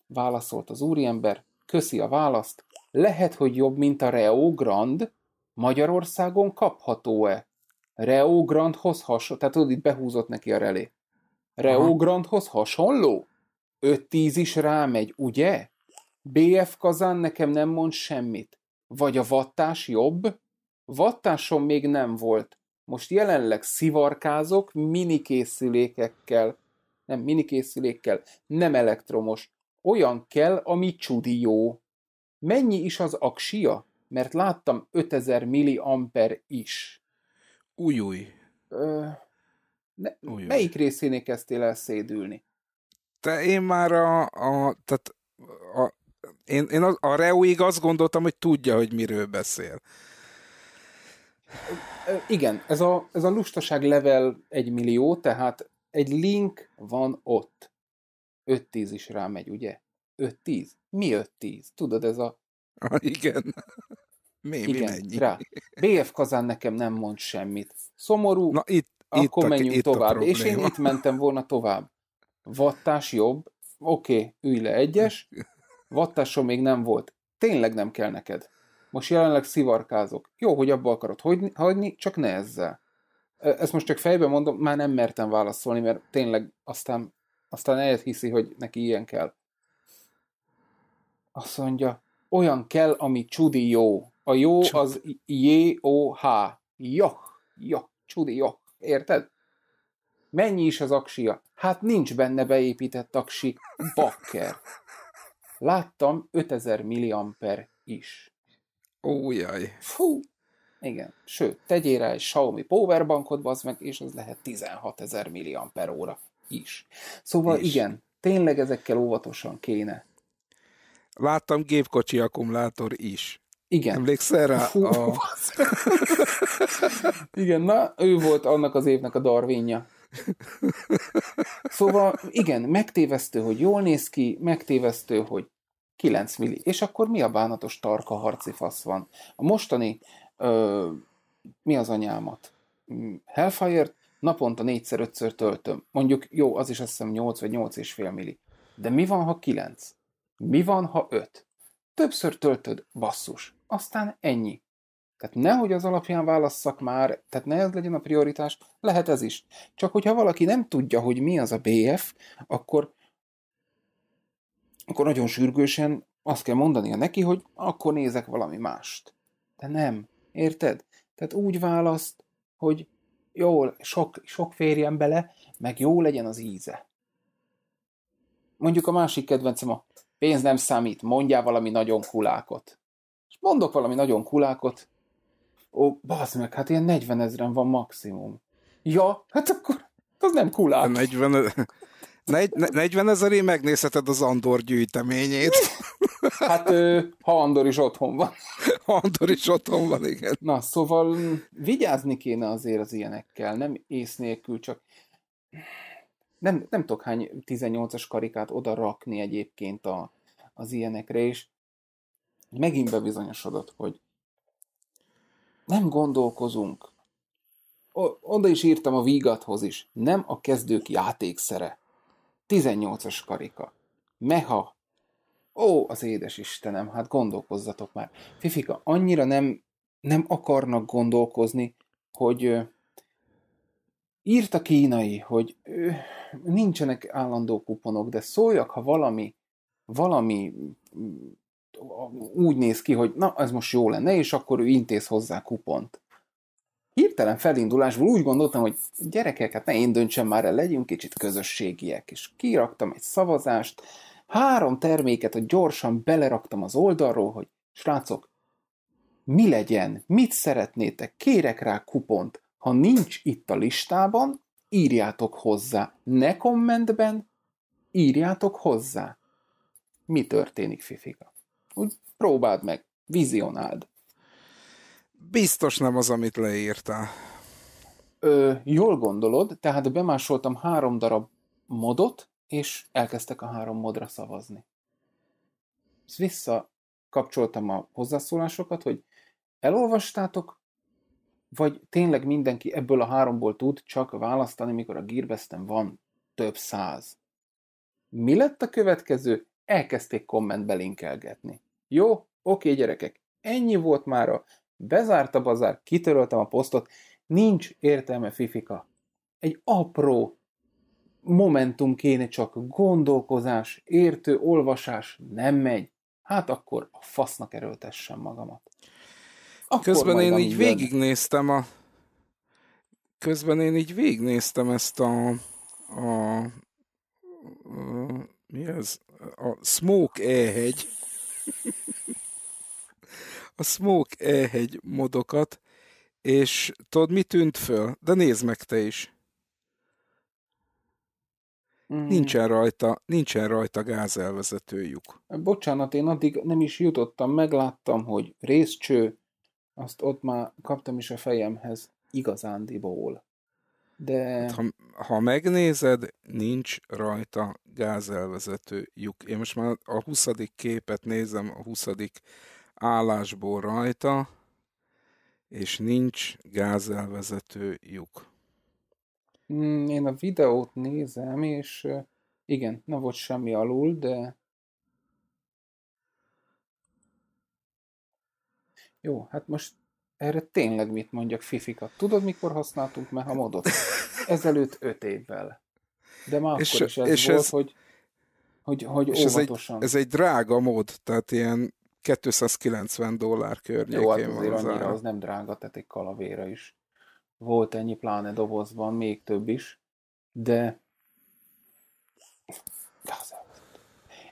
Válaszolt az úriember, köszi a választ. Lehet, hogy jobb, mint a Reo Grand? Magyarországon kapható-e? Reo Grandhoz hasonló, tehát tudod, itt behúzott neki a relé. Reo Aha. Grandhoz hasonló? 5-10 is rámegy, ugye? BF Kazán nekem nem mond semmit. Vagy a vattás jobb? Vattásom még nem volt. Most jelenleg szivarkázok minikészülékekkel, nem minikészülékkel, nem elektromos, olyan kell, ami csudi jó. Mennyi is az aksia? Mert láttam 5000 milliamper is. Új, új. Ö, ne, új, melyik részénél kezdtél el szédülni? Te én már a, a tehát a, én, én a, a Reuig azt gondoltam, hogy tudja, hogy miről beszél. Igen, ez a, ez a lustaság level egy millió, tehát egy link van ott. 5-10 is rámegy, ugye? 5-10? Mi 5-10? Tudod, ez a... Ah, igen. Mi, igen, mi mennyi? Rá. BF Kazán nekem nem mond semmit. Szomorú, Na, itt, akkor itt menjünk a, itt tovább. A És én itt mentem volna tovább. Vattás jobb, oké, okay, ülj le egyes, vattásom még nem volt. Tényleg nem kell neked. Most jelenleg szivarkázok. Jó, hogy abba akarod hagyni, hagyni csak ne ezzel. Ezt most csak fejben mondom, már nem mertem válaszolni, mert tényleg aztán aztán hiszi, hogy neki ilyen kell. Azt mondja, olyan kell, ami csudi jó. A jó Csak. az J-O-H. Jó, jó. csudi jó. Érted? Mennyi is az aksia? Hát nincs benne beépített aksi. Bakker. Láttam 5000 milliamper is. Ó, jaj. Fú, igen. Sőt, tegyél rá egy Xiaomi powerbankot, bazd meg, és az lehet 16 ezer milliamper óra is. Szóval és. igen, tényleg ezekkel óvatosan kéne. Láttam gépkocsi akkumulátor is. Igen. Emlékszel rá? Fú, a... igen, na, ő volt annak az évnek a darvinja. Szóval igen, megtévesztő, hogy jól néz ki, megtévesztő, hogy 9 milli. És akkor mi a bánatos tarka harci fasz van? A mostani ö, mi az anyámat? Mm, Hellfire Naponta négyszer-ötször töltöm. Mondjuk jó, az is azt hiszem 8 vagy 8 és fél milli. De mi van, ha 9? Mi van, ha 5? Többször töltöd, basszus. Aztán ennyi. Tehát nehogy az alapján válasszak már, tehát ne ez legyen a prioritás, lehet ez is. Csak hogyha valaki nem tudja, hogy mi az a BF, akkor, akkor nagyon sürgősen azt kell mondania neki, hogy akkor nézek valami mást. De nem, érted? Tehát úgy választ, hogy jól, sok, sok férjen bele, meg jó legyen az íze. Mondjuk a másik kedvencem a pénz nem számít, mondjál valami nagyon kulákot. És mondok valami nagyon kulákot, ó, bazd meg, hát ilyen 40 ezeren van maximum. Ja, hát akkor az nem kulák. 40, Negy, 40 ezeré megnézheted az Andor gyűjteményét. Hát ha Andor is otthon van. Ha Andor is otthon van, igen. Na, szóval mm, vigyázni kéne azért az ilyenekkel, nem ész nélkül, csak nem, nem tudok hány 18-as karikát oda rakni egyébként a, az ilyenekre, és megint bebizonyosodott, hogy nem gondolkozunk. O, oda is írtam a vígathoz is, nem a kezdők játékszere. 18-as karika. Meha. Ó, az édes Istenem, hát gondolkozzatok már. Fifika, annyira nem, nem akarnak gondolkozni, hogy ö, írt a kínai, hogy ö, nincsenek állandó kuponok, de szóljak, ha valami, valami úgy néz ki, hogy na, ez most jó lenne, és akkor ő intéz hozzá kupont hirtelen felindulásból úgy gondoltam, hogy gyerekeket hát ne én döntsem már el, legyünk kicsit közösségiek, és kiraktam egy szavazást, három terméket, hogy gyorsan beleraktam az oldalról, hogy srácok, mi legyen, mit szeretnétek, kérek rá kupont, ha nincs itt a listában, írjátok hozzá, ne kommentben, írjátok hozzá. Mi történik, Fifika? Úgy próbáld meg, vizionáld biztos nem az, amit leírtál. Ö, jól gondolod, tehát bemásoltam három darab modot, és elkezdtek a három modra szavazni. Vissza kapcsoltam a hozzászólásokat, hogy elolvastátok, vagy tényleg mindenki ebből a háromból tud csak választani, mikor a gírbeztem van több száz. Mi lett a következő? Elkezdték kommentbe linkelgetni. Jó, oké gyerekek, ennyi volt a. Bezárt a bazár, kitöröltem a posztot, nincs értelme fifika. Egy apró momentum kéne csak, gondolkozás, értő, olvasás, nem megy. Hát akkor a fasznak erőltessem magamat. Akkor Közben én így jön. végignéztem a... Közben én így végignéztem ezt a... a, a, a mi ez? A Smoke E-hegy a Smoke elhegy modokat, és tudod, mi tűnt föl? De nézd meg te is. Mm. Nincsen rajta, nincsen rajta gázelvezetőjük. Bocsánat, én addig nem is jutottam, megláttam, hogy részcső, azt ott már kaptam is a fejemhez igazándiból. De... Hát, ha, ha megnézed, nincs rajta gázelvezető lyuk. Én most már a 20. képet nézem, a 20 állásból rajta, és nincs gázelvezető lyuk. Hmm, én a videót nézem, és igen, nem volt semmi alul, de... Jó, hát most erre tényleg mit mondjak, Fifika? Tudod, mikor használtunk a modot? Ezelőtt öt évvel. De már és, is ez és volt, ez, hogy, hogy, hogy és óvatosan. Ez egy, ez egy drága mód, tehát ilyen 290 dollár környékén Jó, hát van az az nem drága, tehát egy kalavéra is. Volt ennyi pláne dobozban, még több is, de...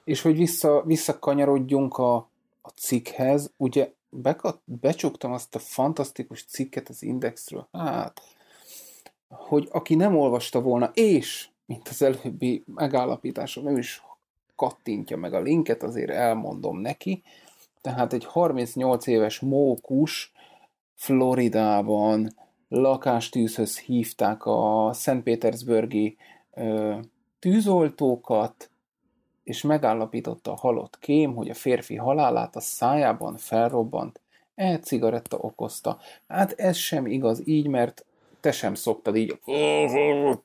És hogy vissza, visszakanyarodjunk a, a cikkhez, ugye bekat, becsuktam azt a fantasztikus cikket az Indexről, hát, hogy aki nem olvasta volna, és, mint az előbbi megállapításom, nem is kattintja meg a linket, azért elmondom neki, tehát egy 38 éves mókus Floridában lakástűzhöz hívták a Szent Petersburgi tűzoltókat, és megállapította a halott kém, hogy a férfi halálát a szájában felrobbant e-cigaretta okozta. Hát ez sem igaz így, mert te sem szoktad így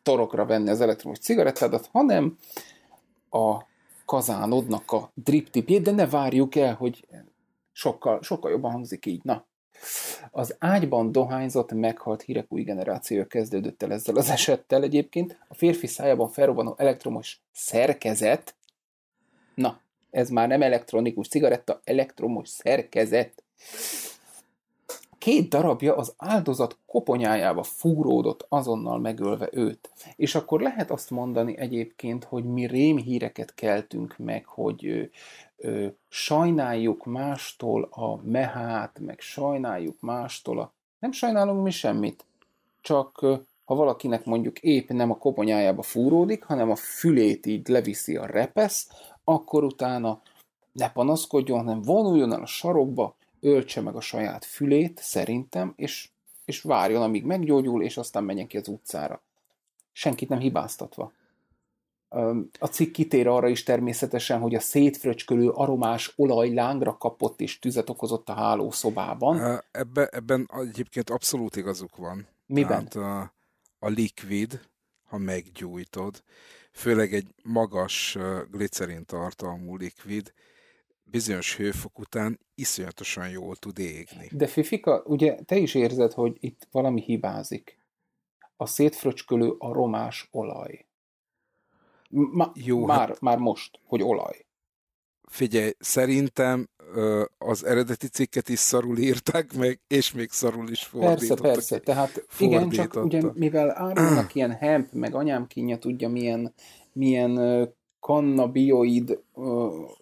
torokra venni az elektromos cigarettádat, hanem a kazánodnak a drip tipjét, de ne várjuk el, hogy sokkal, sokkal jobban hangzik így. Na, az ágyban dohányzott, meghalt hírek új generációja kezdődött el ezzel az esettel egyébként. A férfi szájában felrobbanó elektromos szerkezet, na, ez már nem elektronikus cigaretta, elektromos szerkezet két darabja az áldozat koponyájába fúródott, azonnal megölve őt. És akkor lehet azt mondani egyébként, hogy mi rém híreket keltünk meg, hogy ö, ö, sajnáljuk mástól a mehát, meg sajnáljuk mástól a... Nem sajnálunk mi semmit, csak ö, ha valakinek mondjuk épp nem a koponyájába fúródik, hanem a fülét így leviszi a repesz, akkor utána ne panaszkodjon, hanem vonuljon el a sarokba, öltse meg a saját fülét, szerintem, és, és várjon, amíg meggyógyul, és aztán menjen ki az utcára. Senkit nem hibáztatva. A cikk kitér arra is természetesen, hogy a szétfröcskölő aromás olaj lángra kapott és tüzet okozott a hálószobában. Ebbe, ebben egyébként abszolút igazuk van. Miben? Tehát a, a likvid, ha meggyújtod, főleg egy magas glicerin tartalmú likvid, bizonyos hőfok után iszonyatosan jól tud égni. De Fifika, ugye te is érzed, hogy itt valami hibázik. A szétfröcskölő aromás olaj. Ma, Jó, hát- már, hát... már most, hogy olaj. Figyelj, szerintem az eredeti cikket is szarul írták meg, és még szarul is fordítottak. Persze, persze, tehát igen, csak ugye, mivel árulnak ilyen hemp, meg anyám kínja tudja milyen, milyen kannabioid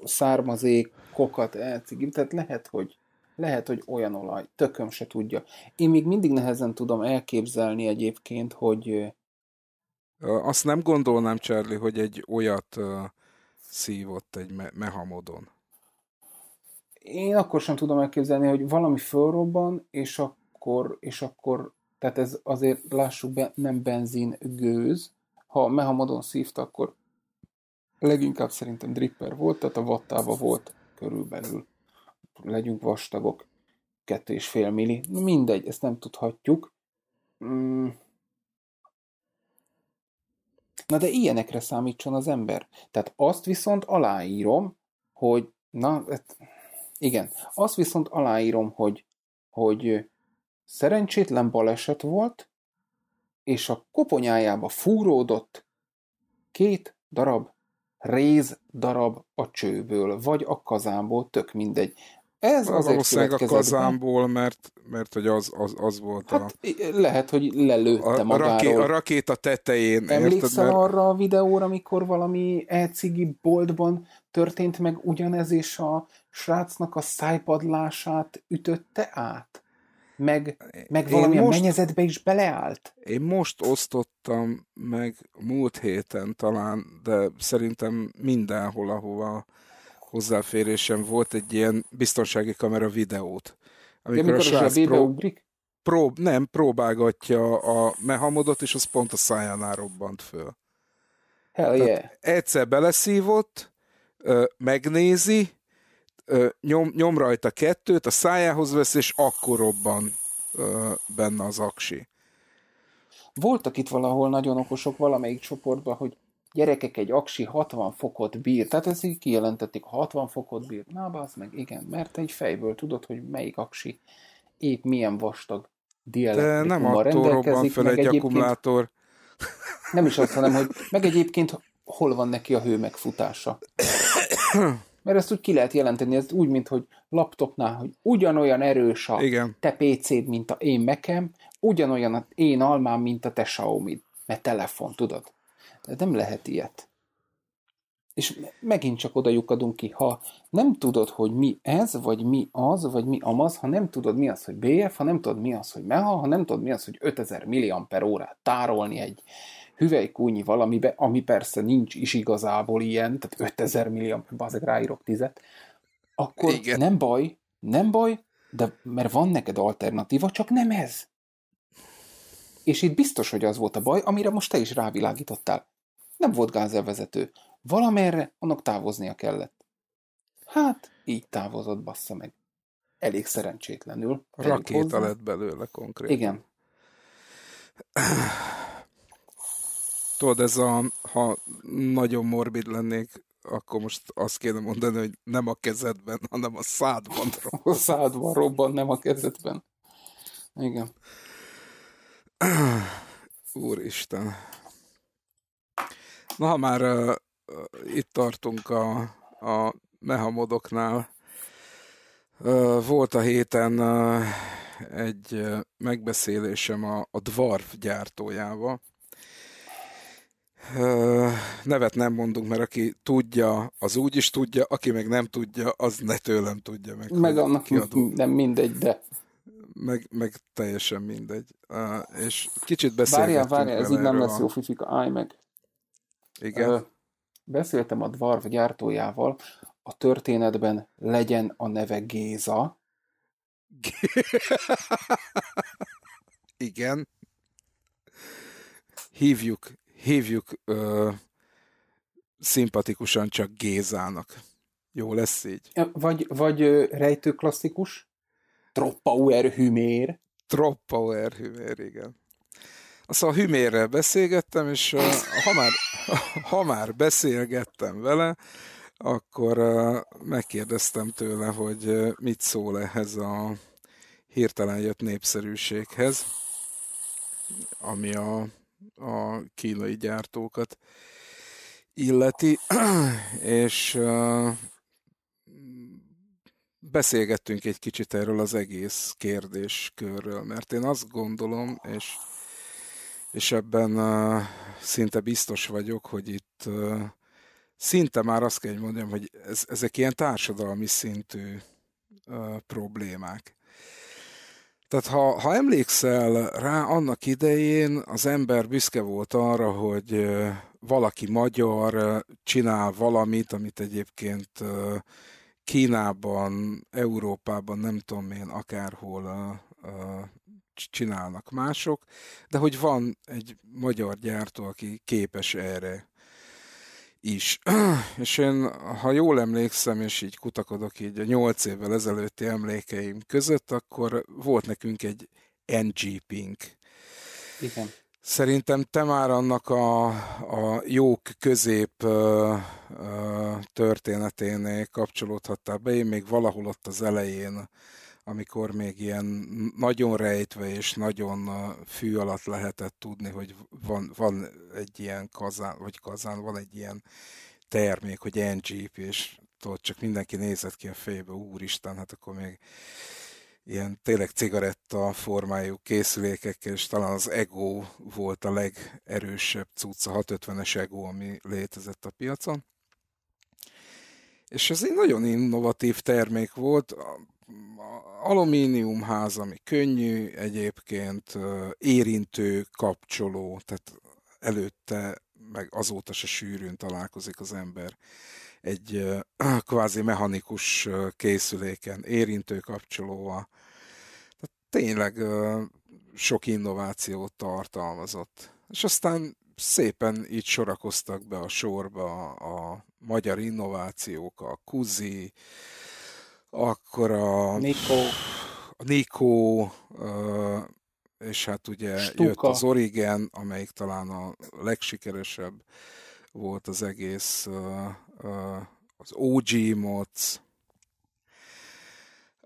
származékokat elcigim, tehát lehet, hogy lehet, hogy olyan olaj, tököm se tudja. Én még mindig nehezen tudom elképzelni egyébként, hogy... Azt nem gondolnám, Charlie, hogy egy olyat szívott egy me- mehamodon. Én akkor sem tudom elképzelni, hogy valami fölrobban, és akkor, és akkor tehát ez azért, lássuk be, nem benzin gőz. Ha mehamodon szívta, akkor leginkább szerintem dripper volt, tehát a vattába volt körülbelül, legyünk vastagok, 2,5 milli, mindegy, ezt nem tudhatjuk. Mm. Na de ilyenekre számítson az ember. Tehát azt viszont aláírom, hogy, na, et, hát, igen, azt viszont aláírom, hogy, hogy szerencsétlen baleset volt, és a koponyájába fúródott két darab réz darab a csőből, vagy a kazánból, tök mindegy. Ez az valószínűleg a kazánból, mert, mert hogy az, az, az volt hát, a... Lehet, hogy lelőtte a, magáról. A, raké, a rakéta tetején. Emlékszel érted, mert... arra a videóra, amikor valami elcigi boltban történt meg ugyanez, és a srácnak a szájpadlását ütötte át? meg, meg valamilyen most, mennyezetbe is beleállt? Én most osztottam meg múlt héten talán, de szerintem mindenhol, ahova hozzáférésem volt egy ilyen biztonsági kamera videót. Amikor, de amikor a, a prób- ugrik? Prób- nem, próbálgatja a mehamodot, és az pont a szájánál robbant föl. Hell yeah. Egyszer beleszívott, megnézi, nyom, nyom rajta kettőt, a szájához vesz, és akkor robban benne az aksi. Voltak itt valahol nagyon okosok valamelyik csoportban, hogy gyerekek, egy aksi 60 fokot bír. Tehát ezt így kijelentették, 60 fokot bír. Na, az meg igen, mert egy fejből tudod, hogy melyik aksi épp milyen vastag dialektikummal nem attól robban fel egy akkumulátor. Nem is azt, hanem, hogy meg egyébként hol van neki a hő megfutása. Mert ezt úgy ki lehet jelenteni, ez úgy, mint hogy laptopnál, hogy ugyanolyan erős a Igen. te PC-d, mint a én mekem, ugyanolyan a én almám, mint a te xiaomi mert telefon, tudod? De nem lehet ilyet. És megint csak oda lyukadunk ki, ha nem tudod, hogy mi ez, vagy mi az, vagy mi amaz, ha nem tudod, mi az, hogy BF, ha nem tudod, mi az, hogy meha, ha nem tudod, mi az, hogy 5000 mAh tárolni egy, hüvelykúnyi valamibe, ami persze nincs is igazából ilyen, tehát 5000 millió, bazeg ráírok tizet, akkor Igen. nem baj, nem baj, de mert van neked alternatíva, csak nem ez. És itt biztos, hogy az volt a baj, amire most te is rávilágítottál. Nem volt gázelvezető. Valamerre annak távoznia kellett. Hát, így távozott, bassza meg. Elég szerencsétlenül. Rakéta lett belőle konkrét. Igen. Tudod, ez a, ha nagyon morbid lennék, akkor most azt kéne mondani, hogy nem a kezedben, hanem a szádban robban. A szádban robban, nem a kezedben. Igen. Úristen. Na, ha már uh, itt tartunk a, a mehamodoknál, uh, volt a héten uh, egy megbeszélésem a, a Dwarf gyártójával, nevet nem mondunk, mert aki tudja, az úgy is tudja, aki meg nem tudja, az ne tőlem tudja meg. Meg annak kiadunk. nem mindegy, de... Meg, meg teljesen mindegy. Uh, és kicsit beszélgetünk Várjál, várjál, ez így nem lesz jó, Fifika, állj meg. Igen. Uh, beszéltem a Dwarf gyártójával, a történetben legyen a neve Géza. Igen. Hívjuk hívjuk ö, szimpatikusan csak Gézának. Jó lesz így. Vagy, vagy rejtő klasszikus? Troppauer hümér. Troppauer hümér, igen. Aztán szóval a hümérrel beszélgettem, és ö, ha, már, ha már beszélgettem vele, akkor ö, megkérdeztem tőle, hogy ö, mit szól ehhez a hirtelen jött népszerűséghez, ami a a kínai gyártókat illeti, és beszélgettünk egy kicsit erről az egész kérdéskörről, mert én azt gondolom, és, és ebben szinte biztos vagyok, hogy itt szinte már azt kell, hogy mondjam, hogy ez, ezek ilyen társadalmi szintű problémák. Tehát ha, ha emlékszel rá, annak idején az ember büszke volt arra, hogy valaki magyar csinál valamit, amit egyébként Kínában, Európában, nem tudom én, akárhol csinálnak mások, de hogy van egy magyar gyártó, aki képes erre is. És én, ha jól emlékszem, és így kutakodok így a nyolc évvel ezelőtti emlékeim között, akkor volt nekünk egy NG-pink. Igen. Szerintem te már annak a, a jók közép ö, ö, történeténél kapcsolódhattál be, én még valahol ott az elején amikor még ilyen nagyon rejtve és nagyon fű alatt lehetett tudni, hogy van, van egy ilyen kazán, vagy kazán, van egy ilyen termék, hogy NGP, és tudod, csak mindenki nézett ki a fejbe, úristen, hát akkor még ilyen tényleg cigaretta formájú készülékekkel, és talán az Ego volt a legerősebb cucca, 650-es Ego, ami létezett a piacon. És ez egy nagyon innovatív termék volt, Alumínium ház, ami könnyű egyébként, érintő, kapcsoló, tehát előtte, meg azóta se sűrűn találkozik az ember egy kvázi mechanikus készüléken, érintő kapcsolóval. Tehát tényleg sok innovációt tartalmazott. És aztán szépen így sorakoztak be a sorba a magyar innovációk, a Kuzi, akkor a... Nikó. A Nikó, és hát ugye Stuka. jött az Origen, amelyik talán a legsikeresebb volt az egész, az OG moc,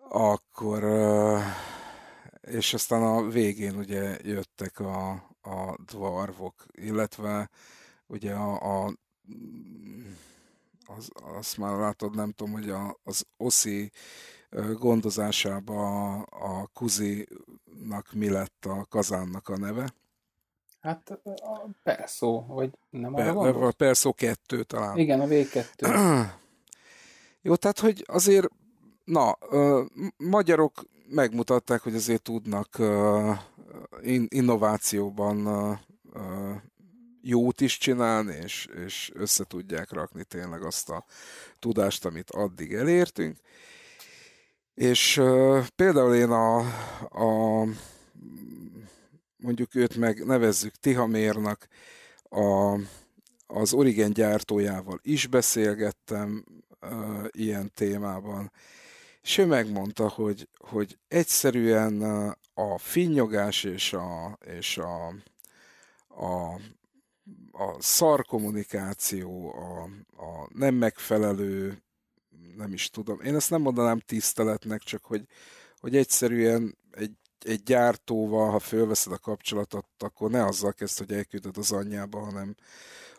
akkor és aztán a végén ugye jöttek a, a dvarvok, illetve ugye a, a az, azt már látod, nem tudom, hogy a, az oszi gondozásába a, a kuzinak mi lett a kazánnak a neve. Hát a Perszó, vagy nem Be, A Perszó kettő talán. Igen, a V2. Jó, tehát hogy azért, na, magyarok megmutatták, hogy azért tudnak innovációban jót is csinálni, és, és össze tudják rakni tényleg azt a tudást, amit addig elértünk. És uh, például én a, a mondjuk őt meg nevezzük Tihamérnak, a, az Origen gyártójával is beszélgettem uh, ilyen témában, és ő megmondta, hogy, hogy egyszerűen a finnyogás és a, és a, a a szarkommunikáció, a, a nem megfelelő, nem is tudom, én ezt nem mondanám tiszteletnek, csak hogy, hogy egyszerűen egy, egy gyártóval, ha fölveszed a kapcsolatot, akkor ne azzal kezd, hogy elküldöd az anyjába, hanem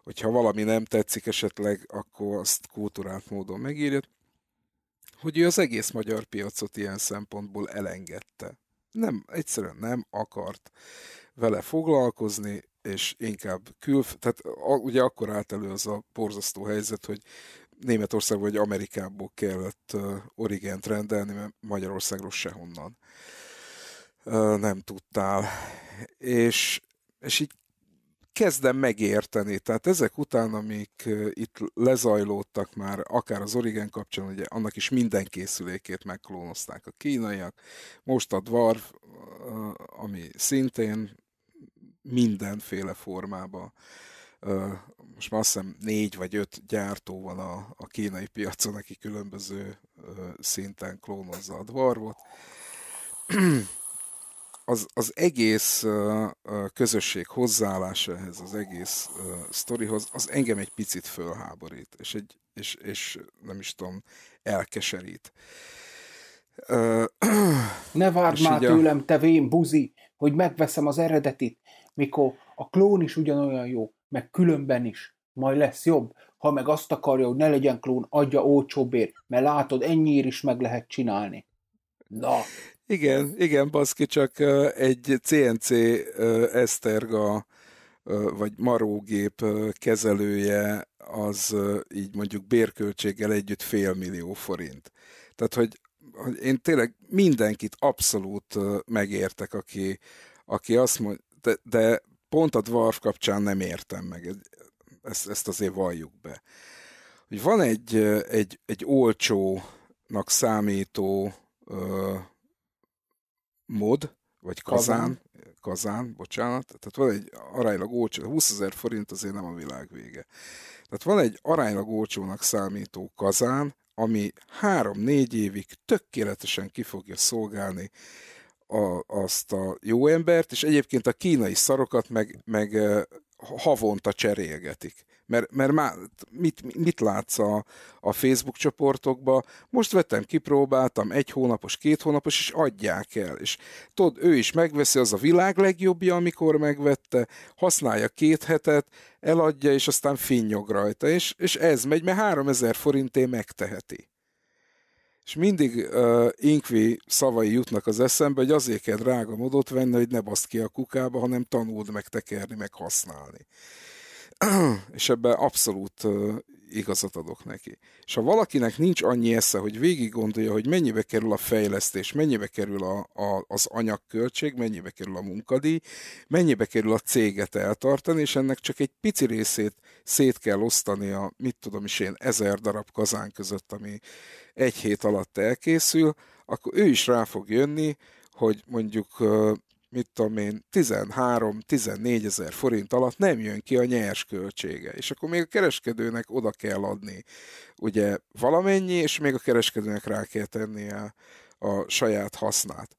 hogyha valami nem tetszik esetleg, akkor azt kultúrált módon megírja. hogy ő az egész magyar piacot ilyen szempontból elengedte. Nem, egyszerűen nem akart vele foglalkozni, és inkább külf... Tehát a, ugye akkor állt elő az a borzasztó helyzet, hogy Németország vagy Amerikából kellett uh, origent rendelni, mert Magyarországról sehonnan uh, nem tudtál. És, és így kezdem megérteni. Tehát ezek után, amik itt lezajlódtak már, akár az Origen kapcsán, ugye annak is minden készülékét megklónozták a kínaiak. Most a Dwarf, ami szintén mindenféle formába. Most már azt hiszem négy vagy öt gyártó van a, a kínai piacon, aki különböző szinten klónozza a dvarvot. Az, az egész közösség hozzáállása ehhez, az egész sztorihoz, az engem egy picit fölháborít, és, egy, és, és nem is tudom, elkeserít. Ne várd már tőlem, a... te vén buzi, hogy megveszem az eredetit, mikor a klón is ugyanolyan jó, meg különben is, majd lesz jobb. Ha meg azt akarja, hogy ne legyen klón, adja olcsóbbért, mert látod, ennyiért is meg lehet csinálni. Na. Igen, igen, baszki, csak egy CNC Eszterga vagy marógép kezelője az így mondjuk bérköltséggel együtt fél millió forint. Tehát, hogy, hogy én tényleg mindenkit abszolút megértek, aki, aki azt mondja, de, de pont a Dwarf kapcsán nem értem meg. Ezt, ezt azért valljuk be. Hogy van egy, egy, egy olcsónak számító ö, mod, vagy kazán, kazán, kazán, bocsánat, tehát van egy aránylag olcsó, 20 ezer forint azért nem a világ vége. Tehát van egy aránylag olcsónak számító kazán, ami három-négy évig tökéletesen ki fogja szolgálni a, azt a jó embert, és egyébként a kínai szarokat meg, meg havonta cserélgetik. Mert, mert má, mit, mit látsz a, a Facebook csoportokba? Most vettem, kipróbáltam, egy hónapos, két hónapos, és adják el. És tudod, ő is megveszi, az a világ legjobbja, amikor megvette, használja két hetet, eladja, és aztán finnyog rajta. És, és ez megy, mert 3000 forinté megteheti és mindig uh, Inkvi szavai jutnak az eszembe, hogy azért kell drága modot venni, hogy ne baszd ki a kukába, hanem tanuld meg tekerni, meg használni. és ebben abszolút uh, igazat adok neki. És ha valakinek nincs annyi esze, hogy végig gondolja, hogy mennyibe kerül a fejlesztés, mennyibe kerül a, a, az anyagköltség, mennyibe kerül a munkadíj, mennyibe kerül a céget eltartani, és ennek csak egy pici részét szét kell osztani a, mit tudom is én, ezer darab kazán között, ami egy hét alatt elkészül, akkor ő is rá fog jönni, hogy mondjuk mit tudom én, 13-14 ezer forint alatt nem jön ki a nyers költsége. És akkor még a kereskedőnek oda kell adni ugye valamennyi, és még a kereskedőnek rá kell tennie a saját hasznát.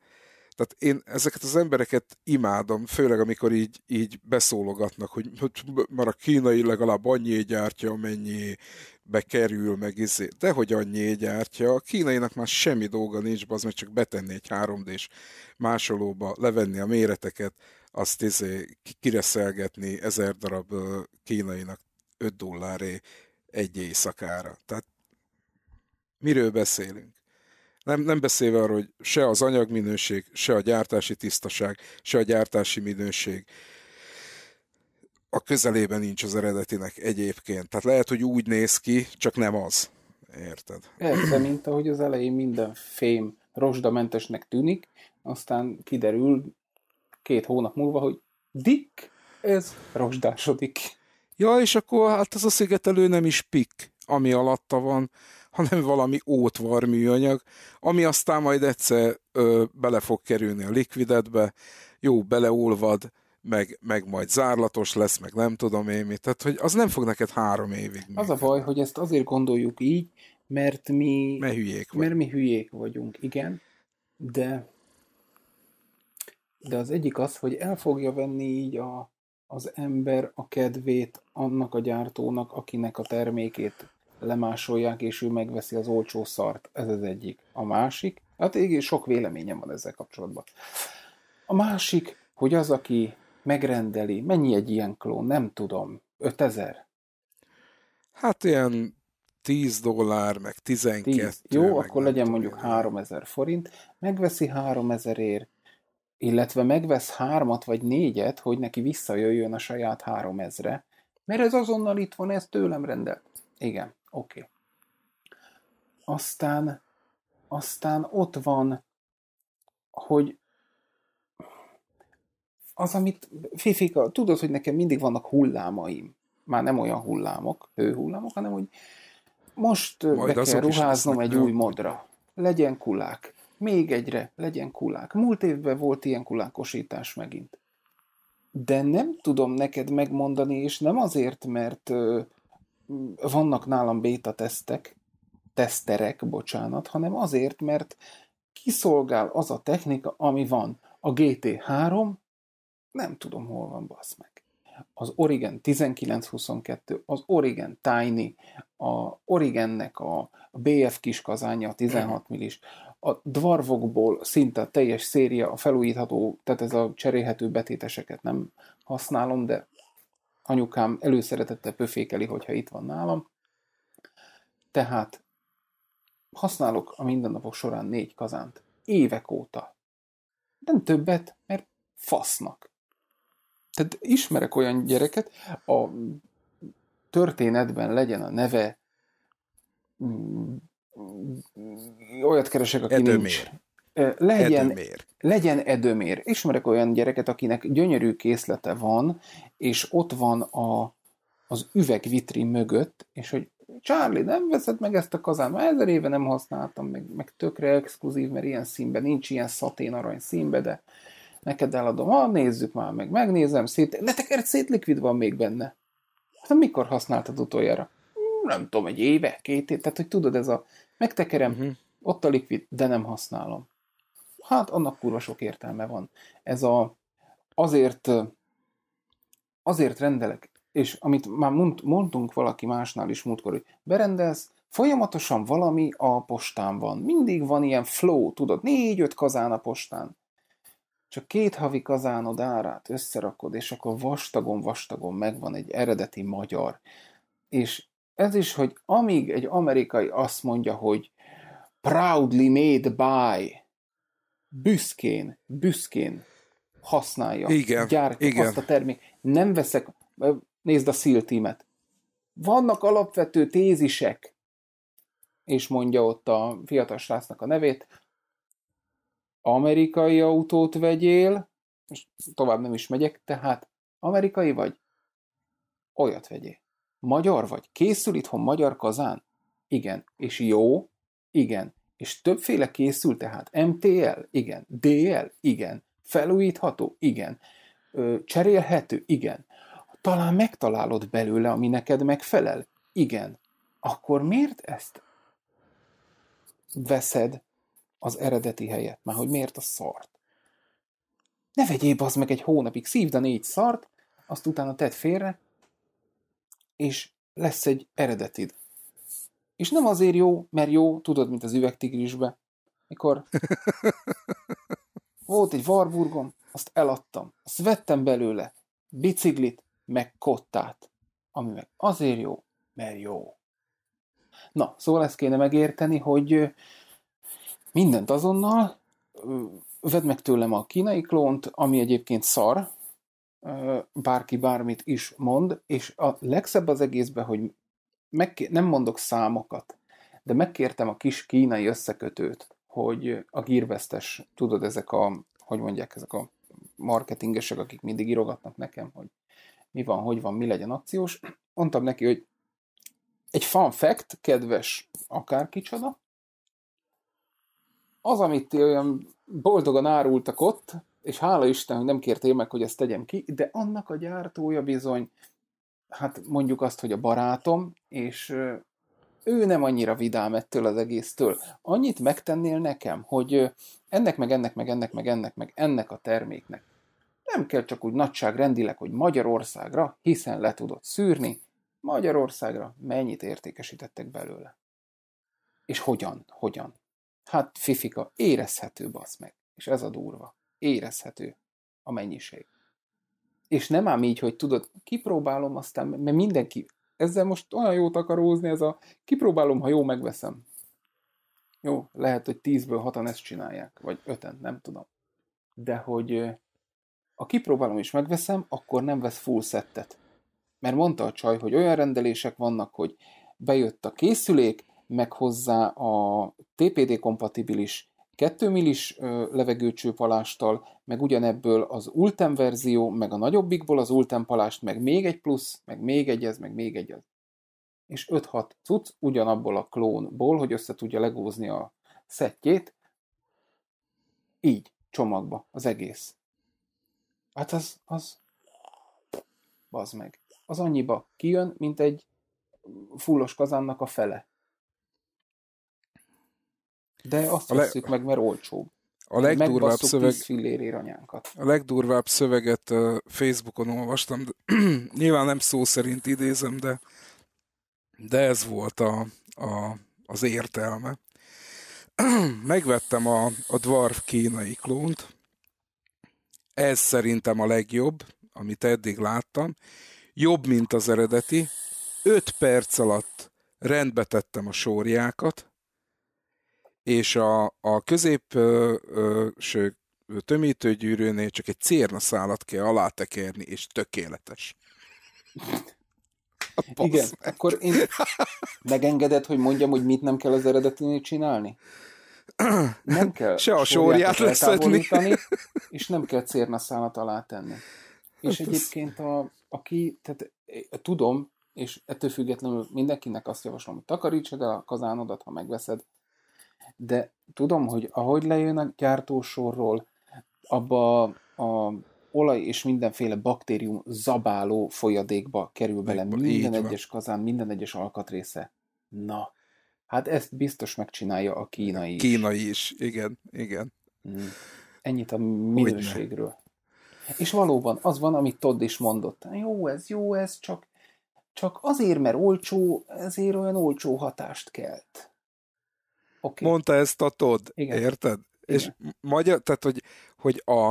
Tehát én ezeket az embereket imádom, főleg amikor így, így beszólogatnak, hogy, hogy már a kínai legalább annyi gyártja, amennyi bekerül, meg izé. De hogy annyi gyártja, a kínainak már semmi dolga nincs, az meg csak betenni egy 3D-s másolóba, levenni a méreteket, azt izé kireszelgetni ezer darab kínainak 5 dolláré egy éjszakára. Tehát miről beszélünk? Nem, nem beszélve arról, hogy se az anyagminőség, se a gyártási tisztaság, se a gyártási minőség a közelében nincs az eredetinek egyébként. Tehát lehet, hogy úgy néz ki, csak nem az. Érted? Persze, mint ahogy az elején minden fém rozsdamentesnek tűnik, aztán kiderül két hónap múlva, hogy dik, ez rozsdásodik. Ja, és akkor hát az a szigetelő nem is pik ami alatta van, hanem valami ótvar műanyag, ami aztán majd egyszer ö, bele fog kerülni a likvidetbe, jó, beleolvad, meg, meg majd zárlatos lesz, meg nem tudom én mit. Tehát, hogy az nem fog neked három évig. Még. Az a baj, hogy ezt azért gondoljuk így, mert mi... Mert hülyék vagy. Mert mi hülyék vagyunk, igen. De de az egyik az, hogy el fogja venni így a, az ember a kedvét annak a gyártónak, akinek a termékét lemásolják, és ő megveszi az olcsó szart. Ez az egyik. A másik, hát igen, sok véleményem van ezzel kapcsolatban. A másik, hogy az, aki megrendeli, mennyi egy ilyen klón, nem tudom, 5000? Hát ilyen 10 dollár, meg 12. 10. Jó, meg akkor legyen mondjuk 3000 forint, megveszi 3000 ér, illetve megvesz hármat vagy négyet, hogy neki visszajöjjön a saját 3000-re, mert ez azonnal itt van, ez tőlem rendelt. Igen. Oké. Okay. Aztán, aztán ott van, hogy az, amit Fifika, tudod, hogy nekem mindig vannak hullámaim. Már nem olyan hullámok, hőhullámok, hanem hogy most Majd be kell ruháznom egy új modra. Legyen kulák. Még egyre, legyen kulák. Múlt évben volt ilyen kulákosítás megint. De nem tudom neked megmondani, és nem azért, mert vannak nálam beta tesztek, teszterek, bocsánat, hanem azért, mert kiszolgál az a technika, ami van. A GT3, nem tudom, hol van, basz meg. Az Origen 1922, az Origen Tiny, a Origennek a BF kiskazánya, a 16 millis, a dvarvokból szinte teljes széria, a felújítható, tehát ez a cserélhető betéteseket nem használom, de anyukám előszeretettel pöfékeli, hogyha itt van nálam. Tehát használok a mindennapok során négy kazánt. Évek óta. Nem többet, mert fasznak. Tehát ismerek olyan gyereket, a történetben legyen a neve, mm, mm, olyat keresek, aki Edömér. nincs legyen, edömér. legyen edömér. Ismerek olyan gyereket, akinek gyönyörű készlete van, és ott van a, az üvegvitrin mögött, és hogy Charlie, nem veszed meg ezt a kazán, már ezer éve nem használtam, meg, meg tökre exkluzív, mert ilyen színben nincs, ilyen szatén arany színbe, de neked eladom, ha nézzük már meg, megnézem, szét, letekert szétlikvid van még benne. Hát mikor használtad utoljára? Nem tudom, egy éve, két éve, tehát hogy tudod, ez a megtekerem, uh-huh. ott a likvid, de nem használom hát annak kurva sok értelme van. Ez a, azért, azért rendelek, és amit már mond, mondtunk valaki másnál is múltkor, hogy berendelsz, folyamatosan valami a postán van. Mindig van ilyen flow, tudod, négy-öt kazán a postán. Csak két havi kazánod árát összerakod, és akkor vastagon-vastagon megvan egy eredeti magyar. És ez is, hogy amíg egy amerikai azt mondja, hogy proudly made by, büszkén, büszkén használja, igen, gyártja igen. azt a termék. Nem veszek, nézd a SEAL teamet. Vannak alapvető tézisek, és mondja ott a fiatal srácnak a nevét, amerikai autót vegyél, és tovább nem is megyek, tehát amerikai vagy? Olyat vegyél. Magyar vagy? Készül itthon magyar kazán? Igen. És jó? Igen. És többféle készül tehát. MTL? Igen. DL? Igen. Felújítható? Igen. Cserélhető? Igen. Talán megtalálod belőle, ami neked megfelel? Igen. Akkor miért ezt veszed az eredeti helyet? Már hogy miért a szart? Ne vegyél az meg egy hónapig, szívd a négy szart, azt utána tedd félre, és lesz egy eredetid. És nem azért jó, mert jó, tudod, mint az üvegtigrisbe. Mikor volt egy varburgom, azt eladtam. Azt vettem belőle biciklit, meg kottát. Ami meg azért jó, mert jó. Na, szóval ezt kéne megérteni, hogy mindent azonnal, vedd meg tőlem a kínai klónt, ami egyébként szar, bárki bármit is mond, és a legszebb az egészben, hogy megké- nem mondok számokat, de megkértem a kis kínai összekötőt, hogy a gírvesztes, tudod, ezek a, hogy mondják, ezek a marketingesek, akik mindig írogatnak nekem, hogy mi van, hogy van, mi legyen akciós. Mondtam neki, hogy egy fun fact, kedves akárkicsoda, az, amit olyan boldogan árultak ott, és hála Isten, hogy nem kértél meg, hogy ezt tegyem ki, de annak a gyártója bizony hát mondjuk azt, hogy a barátom, és ő nem annyira vidám ettől az egésztől. Annyit megtennél nekem, hogy ennek, meg ennek, meg ennek, meg ennek, meg ennek a terméknek nem kell csak úgy nagyságrendileg, hogy Magyarországra, hiszen le tudod szűrni, Magyarországra mennyit értékesítettek belőle. És hogyan, hogyan? Hát fifika, érezhető basz meg. És ez a durva. Érezhető a mennyiség és nem ám így, hogy tudod, kipróbálom, aztán, mert mindenki, ezzel most olyan jót akar ózni, ez a kipróbálom, ha jó, megveszem. Jó, lehet, hogy tízből hatan ezt csinálják, vagy öten, nem tudom. De hogy a kipróbálom és megveszem, akkor nem vesz full szettet. Mert mondta a csaj, hogy olyan rendelések vannak, hogy bejött a készülék, meg hozzá a TPD kompatibilis 2 millis levegőcsőpalástal, meg ugyanebből az Ultem verzió, meg a nagyobbikból az Ultem palást, meg még egy plusz, meg még egy ez, meg még egy ez. És 5-6 cucc ugyanabból a klónból, hogy össze tudja legózni a szettjét, így, csomagba, az egész. Hát az, az, bazd meg. Az annyiba kijön, mint egy fullos kazánnak a fele. De azt le... veszük meg, mert olcsóbb. A legdurvább, szöveg... a legdurvább szöveget Facebookon olvastam, de nyilván nem szó szerint idézem, de, de ez volt a, a, az értelme. Megvettem a, a Dwarf kínai klónt, ez szerintem a legjobb, amit eddig láttam, jobb, mint az eredeti, 5 perc alatt rendbe tettem a sorjákat, és a, a középső tömítőgyűrűnél csak egy cérna szálat kell alátekerni, és tökéletes. Igen, akkor én megengeded, hogy mondjam, hogy mit nem kell az eredetinél csinálni? Nem kell se a sóriát leszedni. És nem kell szállat alá tenni. És hát egyébként, a, aki, tehát eh, tudom, és ettől függetlenül mindenkinek azt javaslom, hogy takarítsd el a kazánodat, ha megveszed, de tudom, hogy ahogy lejön a gyártósorról, abba a olaj és mindenféle baktérium zabáló folyadékba kerül bele minden egyes van. kazán, minden egyes alkatrésze. Na, hát ezt biztos megcsinálja a kínai is. Kínai is, igen, igen. Mm. Ennyit a minőségről. És valóban, az van, amit Todd is mondott. Jó ez, jó ez, csak, csak azért, mert olcsó, ezért olyan olcsó hatást kelt okay. mondta ezt a Todd, Igen. érted? Igen. És magyar, tehát hogy, hogy a,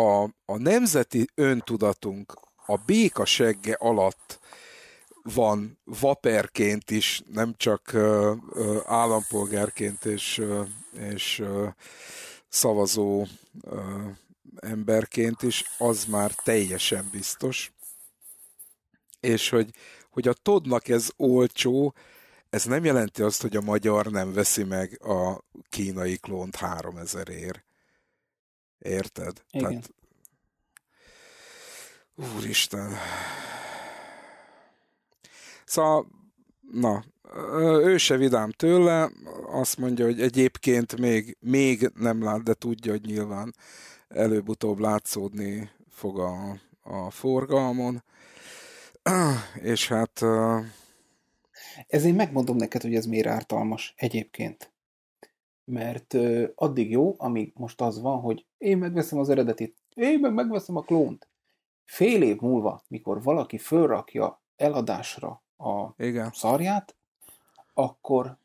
a, a nemzeti öntudatunk a béka segge alatt van vaperként is, nem csak ö, ö, állampolgárként és, ö, és ö, szavazó ö, emberként is, az már teljesen biztos. És hogy, hogy a todnak ez olcsó, ez nem jelenti azt, hogy a magyar nem veszi meg a kínai klónt 3000 ér. Érted? Igen. Tehát... Úristen. Szóval, na, ő se vidám tőle, azt mondja, hogy egyébként még, még nem lát, de tudja, hogy nyilván előbb-utóbb látszódni fog a, a forgalmon. És hát ezért megmondom neked, hogy ez miért ártalmas egyébként. Mert ö, addig jó, amíg most az van, hogy én megveszem az eredetit, én meg megveszem a klónt. Fél év múlva, mikor valaki fölrakja eladásra a Igen. szarját, akkor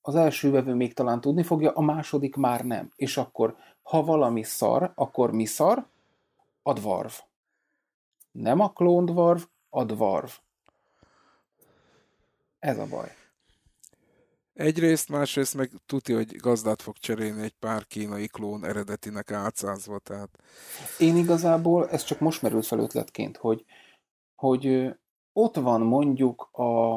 az első vevő még talán tudni fogja, a második már nem. És akkor, ha valami szar, akkor mi szar? Advarv. Nem a klóndvarv, a dvarv. Ez a baj. Egyrészt, másrészt meg tudja, hogy gazdát fog cserélni egy pár kínai klón eredetinek átszázva, tehát... Én igazából, ez csak most merült fel ötletként, hogy, hogy ott van mondjuk a...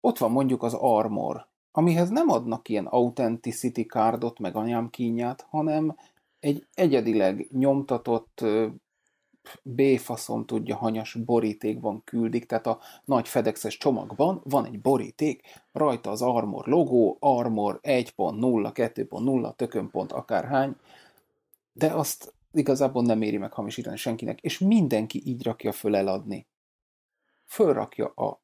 Ott van mondjuk az Armor, amihez nem adnak ilyen authenticity kárdot, meg anyám kínját, hanem egy egyedileg nyomtatott B faszom tudja, hanyas borítékban küldik, tehát a nagy fedexes csomagban van egy boríték, rajta az Armor logó, Armor 1.0, 2.0, tökön pont akárhány, de azt igazából nem éri meg hamisítani senkinek, és mindenki így rakja föl eladni. Fölrakja a...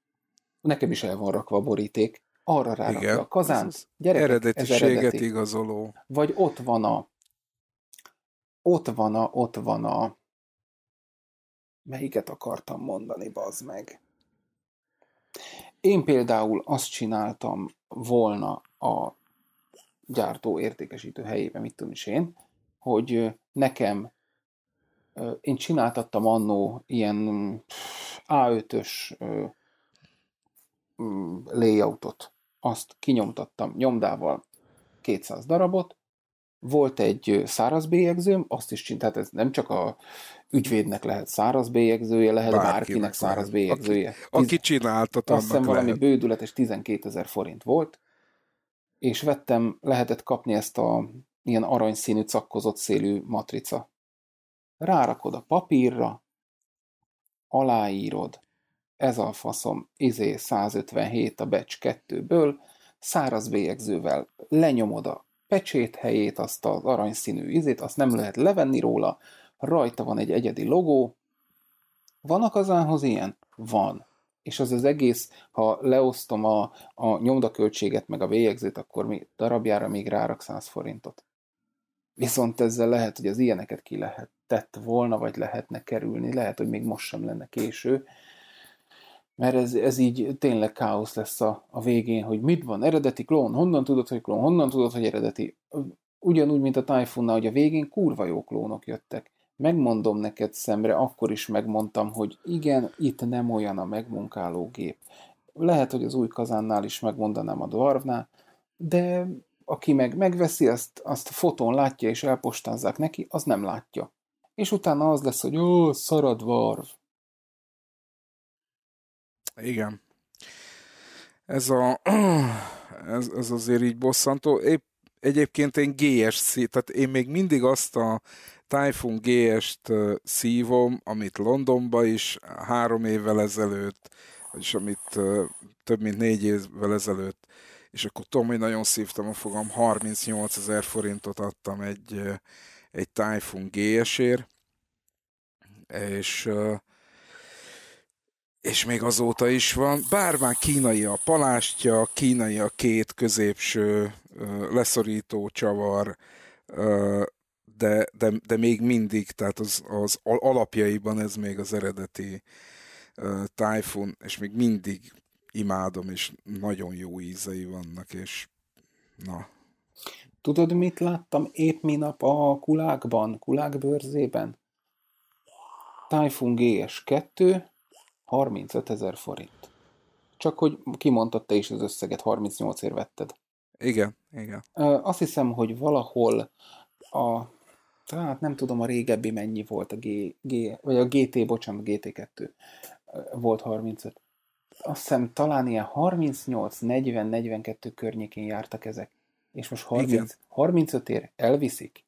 Nekem is el van rakva a boríték, arra rárakja Igen, a kazánt, gyerekek, eredetiséget ez eredeti. igazoló. Vagy ott van a ott van a, ott van a Melyiket akartam mondani, bazd meg? Én például azt csináltam volna a gyártó értékesítő helyében mit tudom is én, hogy nekem, én csináltattam annó ilyen A5-ös mm, layoutot. Azt kinyomtattam nyomdával 200 darabot, volt egy száraz bélyegzőm, azt is csináltam, tehát ez nem csak a ügyvédnek lehet száraz bélyegzője, lehet bárkinek, bárkinek száraz bélyegzője. Aki, aki csináltat, Azt hiszem valami lehet. bődületes 12 ezer forint volt, és vettem, lehetett kapni ezt a ilyen aranyszínű, cakkozott szélű matrica. Rárakod a papírra, aláírod, ez a faszom, izé 157 a becs 2-ből, száraz bélyegzővel lenyomod a pecsét helyét, azt az aranyszínű izét, azt nem lehet levenni róla, rajta van egy egyedi logó. Van a kazánhoz ilyen? Van. És az az egész, ha leosztom a, a nyomdaköltséget meg a bélyegzőt, akkor mi darabjára még rárak 100 forintot. Viszont ezzel lehet, hogy az ilyeneket ki lehet tett volna, vagy lehetne kerülni, lehet, hogy még most sem lenne késő, mert ez, ez így tényleg káosz lesz a, a végén, hogy mit van, eredeti klón, honnan tudod, hogy klón, honnan tudod, hogy eredeti. Ugyanúgy, mint a Typhoonnál, hogy a végén kurva jó klónok jöttek megmondom neked szemre, akkor is megmondtam, hogy igen, itt nem olyan a megmunkáló gép. Lehet, hogy az új kazánnál is megmondanám a dvarvnál, de aki meg megveszi, azt, azt a fotón látja és elpostázzák neki, az nem látja. És utána az lesz, hogy ó, szaradvarv. Igen. Ez a... Ez, ez azért így bosszantó. Épp egyébként én GSC, tehát én még mindig azt a Typhoon GS-t szívom, amit Londonba is három évvel ezelőtt, és amit több mint négy évvel ezelőtt, és akkor tudom, hogy nagyon szívtam a fogam, 38 ezer forintot adtam egy, egy Typhoon GS-ért, és és még azóta is van, bár már kínai a palástja, kínai a két középső leszorító csavar, de, de, de még mindig, tehát az, az alapjaiban ez még az eredeti uh, tájfun, és még mindig imádom, és nagyon jó ízei vannak, és na. Tudod, mit láttam épp minap a kulákban, kulákbőrzében? Tájfun GS2, 35 ezer forint. Csak hogy kimondtad te is az összeget, 38 ér vetted. Igen, igen. Azt hiszem, hogy valahol a hát nem tudom a régebbi mennyi volt, a, G, G, vagy a GT, bocsánat, a GT2 volt 35. Azt hiszem talán ilyen 38-40-42 környékén jártak ezek, és most 30, 35 ér elviszik.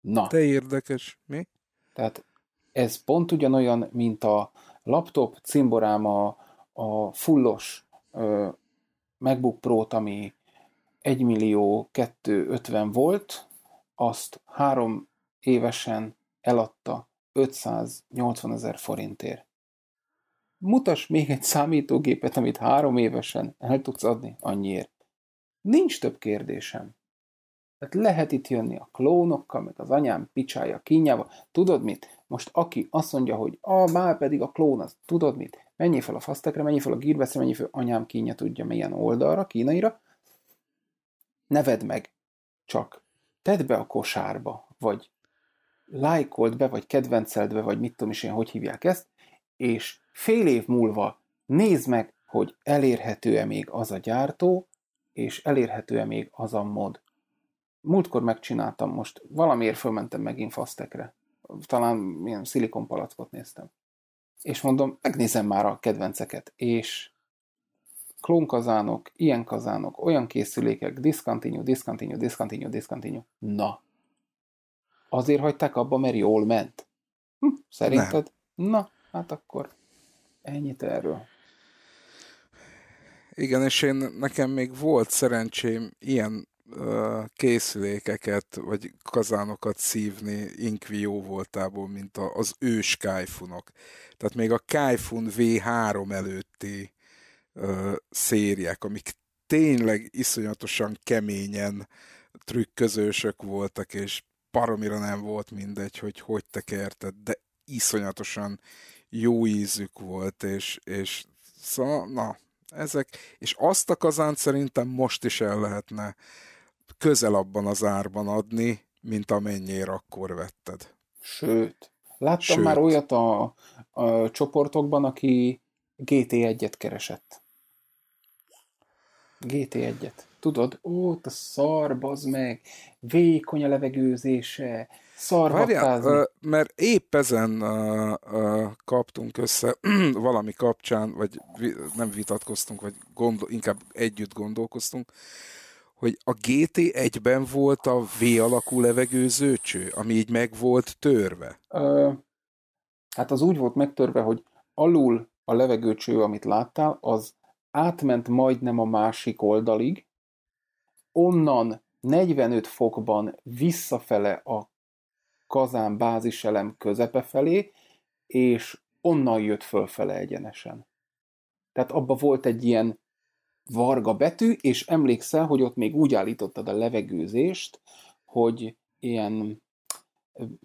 Na. Te érdekes, mi? Tehát ez pont ugyanolyan, mint a laptop cimborám a, a fullos ö, MacBook Pro-t, ami 1 millió 250 volt, azt három évesen eladta 580 ezer forintért. Mutas még egy számítógépet, amit három évesen el tudsz adni annyiért. Nincs több kérdésem. Tehát lehet itt jönni a klónokkal, meg az anyám picsája kínjával. Tudod mit? Most aki azt mondja, hogy a, már pedig a klón az, tudod mit? Menjél fel a fasztekre, menjél fel a gírbeszre, menjél fel anyám kínja tudja milyen oldalra, kínaira. Neved meg. Csak tedd be a kosárba, vagy lájkold be, vagy kedvenceld be, vagy mit tudom is én, hogy hívják ezt, és fél év múlva nézd meg, hogy elérhető-e még az a gyártó, és elérhető-e még az a mod. Múltkor megcsináltam most, valamiért fölmentem megint fasztekre. Talán ilyen szilikonpalackot néztem. És mondom, megnézem már a kedvenceket, és klónkazánok, ilyen kazánok, olyan készülékek, discontinue, discontinue, discontinue, discontinue. Na. Azért hagyták abba, mert jól ment. Hm, szerinted? Nem. Na, hát akkor ennyit erről. Igen, és én nekem még volt szerencsém ilyen készülékeket, vagy kazánokat szívni jó voltából, mint a, az ős kaifun Tehát még a Kaifun V3 előtti ö, szériek, amik tényleg iszonyatosan keményen trükközősök voltak, és paromira nem volt mindegy, hogy hogy tekerted, de iszonyatosan jó ízük volt, és, és szóval, na, ezek, és azt a kazánt szerintem most is el lehetne közel abban az árban adni, mint amennyire akkor vetted. Sőt, láttam Sőt. már olyat a, a csoportokban, aki GT1-et keresett. GT1-et. Tudod, ó, a szar, bazd meg, vékony a levegőzése, szar Várjál, mert épp ezen kaptunk össze valami kapcsán, vagy vi, nem vitatkoztunk, vagy gondol, inkább együtt gondolkoztunk, hogy a GT1-ben volt a V alakú levegőzőcső, ami így meg volt törve. Ö, hát az úgy volt megtörve, hogy alul a levegőcső, amit láttál, az átment majdnem a másik oldalig, onnan 45 fokban visszafele a kazán báziselem közepe felé, és onnan jött fölfele egyenesen. Tehát abba volt egy ilyen varga betű, és emlékszel, hogy ott még úgy állítottad a levegőzést, hogy ilyen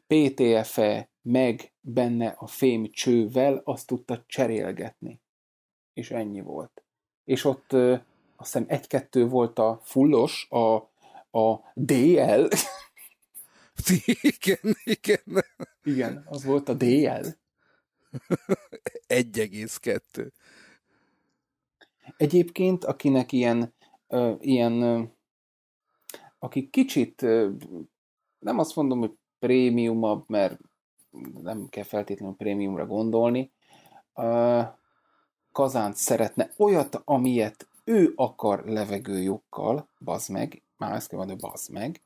PTFE meg benne a fém csővel azt tudta cserélgetni. És ennyi volt és ott ö, azt hiszem egy-kettő volt a fullos, a, a DL. igen, igen. Igen, az volt a DL. 1,2. Egyébként, akinek ilyen, ö, ilyen ö, aki kicsit, ö, nem azt mondom, hogy prémiumabb, mert nem kell feltétlenül prémiumra gondolni, ö, kazánt szeretne, olyat, amilyet ő akar levegőjukkal, bazd meg, már ezt mondani, bazd meg,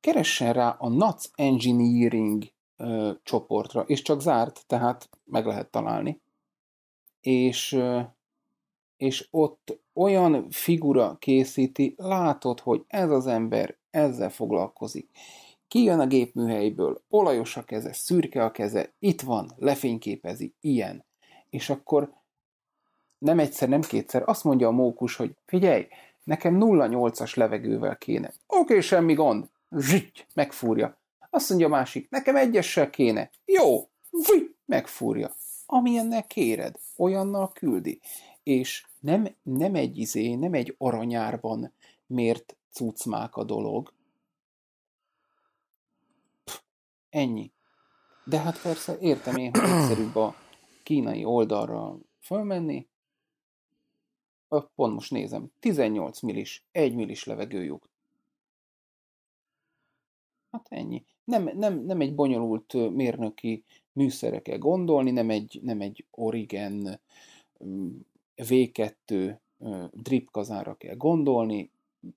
keressen rá a NATS Engineering ö, csoportra, és csak zárt, tehát meg lehet találni. És, ö, és ott olyan figura készíti, látod, hogy ez az ember ezzel foglalkozik. Kijön a gépműhelyből, olajos a keze, szürke a keze, itt van, lefényképezi, ilyen. És akkor nem egyszer, nem kétszer, azt mondja a mókus, hogy figyelj, nekem 0,8-as levegővel kéne. Oké, okay, semmi gond. Zsüty, megfúrja. Azt mondja a másik, nekem egyessel kéne. Jó, Vügy, megfúrja. Amilyennel kéred, olyannal küldi. És nem, nem egy izé, nem egy aranyárban mért cucmák a dolog. Pff, ennyi. De hát persze értem én, hogy egyszerűbb a kínai oldalra fölmenni, pont most nézem, 18 millis, 1 millis levegőjük. Hát ennyi. Nem, nem, nem egy bonyolult mérnöki műszerre kell gondolni, nem egy, nem egy Origen mm, V2 drip kazára kell gondolni,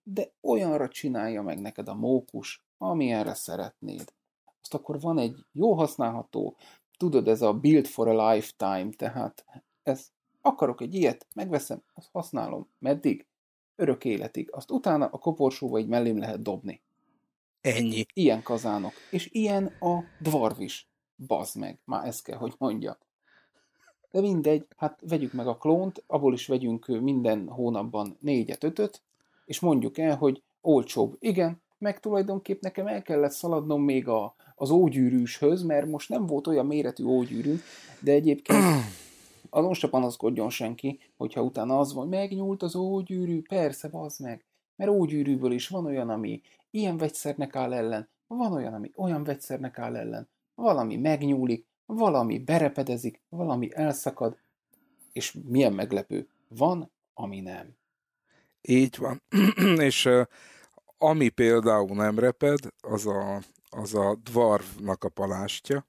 de olyanra csinálja meg neked a mókus, amilyenre szeretnéd. Azt akkor van egy jó használható, tudod, ez a build for a lifetime, tehát ez Akarok egy ilyet, megveszem, azt használom. Meddig? Örök életig. Azt utána a koporsóba egy mellém lehet dobni. Ennyi. Ilyen kazánok. És ilyen a dvarv is. Bazd meg, már ezt kell, hogy mondja. De mindegy, hát vegyük meg a klónt, abból is vegyünk minden hónapban négyet, ötöt, és mondjuk el, hogy olcsóbb. Igen, meg tulajdonképp nekem el kellett szaladnom még a, az ógyűrűshöz, mert most nem volt olyan méretű ógyűrű, de egyébként azon se panaszkodjon senki, hogyha utána az van, megnyúlt az ógyűrű, persze, bazd meg, mert ógyűrűből is van olyan, ami ilyen vegyszernek áll ellen, van olyan, ami olyan vegyszernek áll ellen, valami megnyúlik, valami berepedezik, valami elszakad, és milyen meglepő, van, ami nem. Így van. és uh, ami például nem reped, az a, az a dvarvnak a palástja.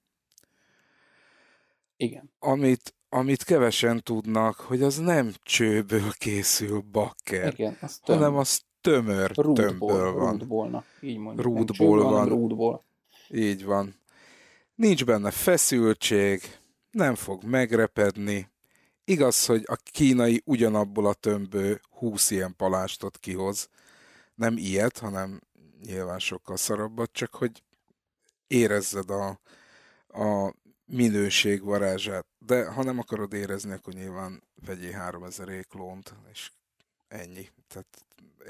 Igen. Amit amit kevesen tudnak, hogy az nem csőből készül bakker, Igen, az töm. hanem az tömör rúdból, tömbből van. Rúdból, így mondjuk. Rúdból van. van. Rúdból. Így van. Nincs benne feszültség, nem fog megrepedni. Igaz, hogy a kínai ugyanabból a tömbből húsz ilyen palástot kihoz. Nem ilyet, hanem nyilván sokkal szarabbat, csak hogy érezzed a, a minőség varázsát. De ha nem akarod érezni, akkor nyilván vegyél 3000 éklont, és ennyi. Tehát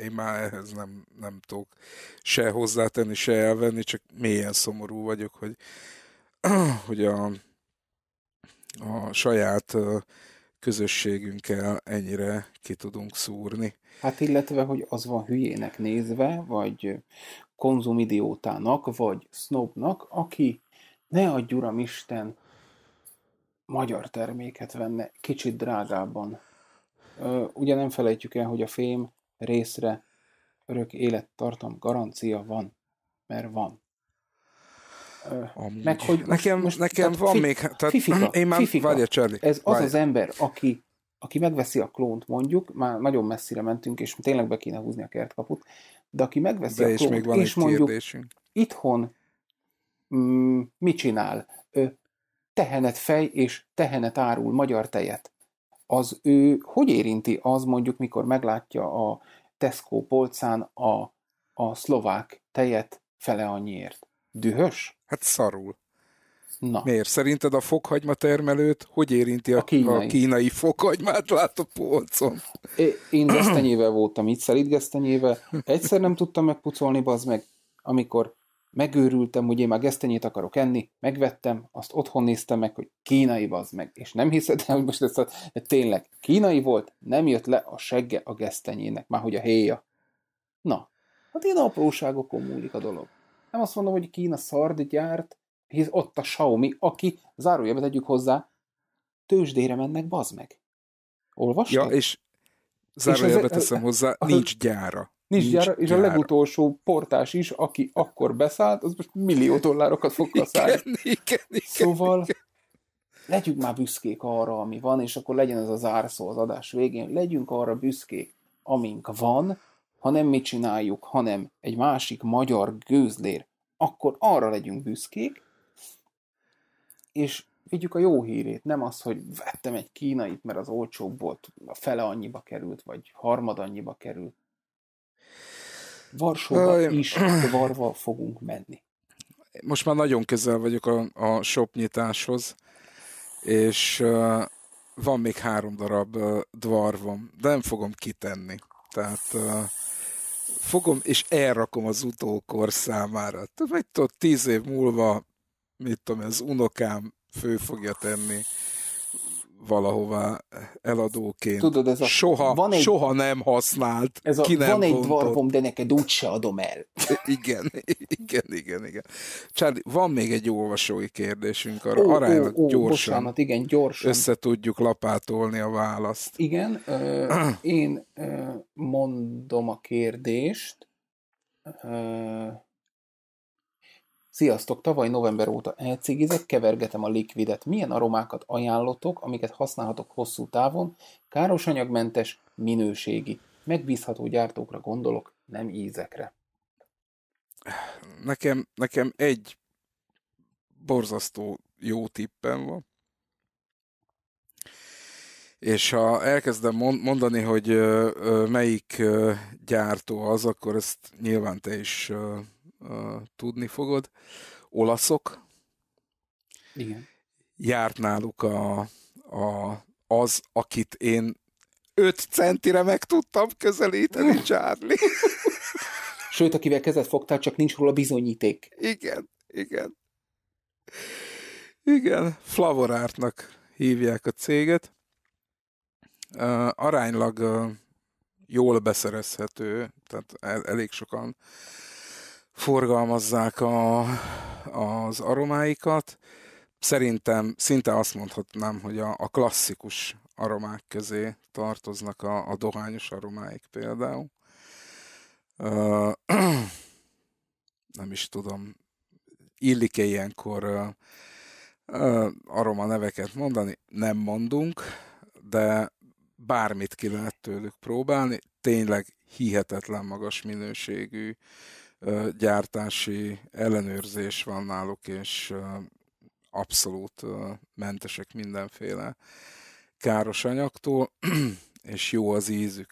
én már ehhez nem, nem tudok se hozzátenni, se elvenni, csak mélyen szomorú vagyok, hogy, hogy a, a saját közösségünkkel ennyire ki tudunk szúrni. Hát illetve, hogy az van hülyének nézve, vagy konzumidiótának, vagy sznobnak, aki ne adj, Uram Isten, magyar terméket venne kicsit drágában. Ö, ugye nem felejtjük el, hogy a fém részre örök élettartam garancia van, mert van. Ö, Meg hogy nekem, most, nekem tehát, van fi, még, tehát fifika, én már, fifika, várja, Charlie, ez várja. az az ember, aki, aki megveszi a klónt mondjuk, már nagyon messzire mentünk, és tényleg be kéne húzni a kertkaput, de aki megveszi de a klónt, és, még van és mondjuk kérdésünk. itthon mm, mit csinál? Tehenet fej és tehenet árul magyar tejet. Az ő hogy érinti az mondjuk, mikor meglátja a Tesco polcán a, a szlovák tejet fele annyiért? Dühös? Hát szarul. Na. Miért? Szerinted a fokhagyma termelőt hogy érinti a, a, kínai. a kínai fokhagymát lát a polcon? É, én gesztenyével voltam itt, szelít gesztenyével. Egyszer nem tudtam megpucolni, bazd meg, amikor megőrültem, hogy én már gesztenyét akarok enni, megvettem, azt otthon néztem meg, hogy kínai az meg, és nem hiszed el, hogy most ez de tényleg kínai volt, nem jött le a segge a gesztenyének, már hogy a héja. Na, hát ilyen apróságokon múlik a dolog. Nem azt mondom, hogy Kína szard gyárt, hisz ott a Xiaomi, aki, zárójelbe tegyük hozzá, tőzsdére mennek, bazd meg. Olvastad? Ja, és zárójelbe teszem hozzá, nincs gyára. Nincs, nincs gyára, és gyára. a legutolsó portás is, aki akkor beszállt, az most millió dollárokat fog kaszálni. Igen, igen, igen, szóval igen. legyünk már büszkék arra, ami van, és akkor legyen ez az zárszó az adás végén. Legyünk arra büszkék, amink van, ha nem mi csináljuk, hanem egy másik magyar gőzlér, akkor arra legyünk büszkék, és vigyük a jó hírét, nem az, hogy vettem egy kínait, mert az olcsóbb volt, a fele annyiba került, vagy harmad annyiba került, Varsóba is varva fogunk menni. Most már nagyon közel vagyok a, a shop nyitáshoz, és uh, van még három darab uh, dvarvom, de nem fogom kitenni. Tehát uh, fogom és elrakom az utókor számára. Tehát meg tudod, tíz év múlva, mit tudom, az unokám fő fogja tenni, valahová eladóként. Tudod, ez a, soha, van egy, soha nem használt, ez a, ki nem Van egy bontott. dvarvom, de neked úgyse adom el. igen, igen, igen, igen. Csárdi, van még egy olvasói kérdésünk, arra ó, aránylag ó, ó, gyorsan, bocsánat, igen, gyorsan össze tudjuk lapátolni a választ. Igen, ö, én ö, mondom a kérdést. Ö, Sziasztok! Tavaly november óta elcigizek, kevergetem a likvidet. Milyen aromákat ajánlotok, amiket használhatok hosszú távon? Károsanyagmentes, minőségi. Megbízható gyártókra gondolok, nem ízekre. Nekem, nekem egy borzasztó jó tippem van. És ha elkezdem mondani, hogy melyik gyártó az, akkor ezt nyilván te is tudni fogod. Olaszok. Igen. Járt náluk a, a, az, akit én 5 centire meg tudtam közelíteni, Charlie. Sőt, akivel kezet fogtál, csak nincs róla bizonyíték. Igen, igen. Igen, Flavorártnak hívják a céget. Uh, aránylag uh, jól beszerezhető, tehát el, elég sokan forgalmazzák a, az aromáikat. Szerintem szinte azt mondhatnám, hogy a, a klasszikus aromák közé tartoznak a, a dohányos aromáik például. Uh, nem is tudom, illik-e ilyenkor uh, aroma neveket mondani? Nem mondunk, de bármit ki lehet tőlük próbálni. Tényleg hihetetlen magas minőségű gyártási ellenőrzés van náluk, és abszolút mentesek mindenféle káros anyagtól, és jó az ízük.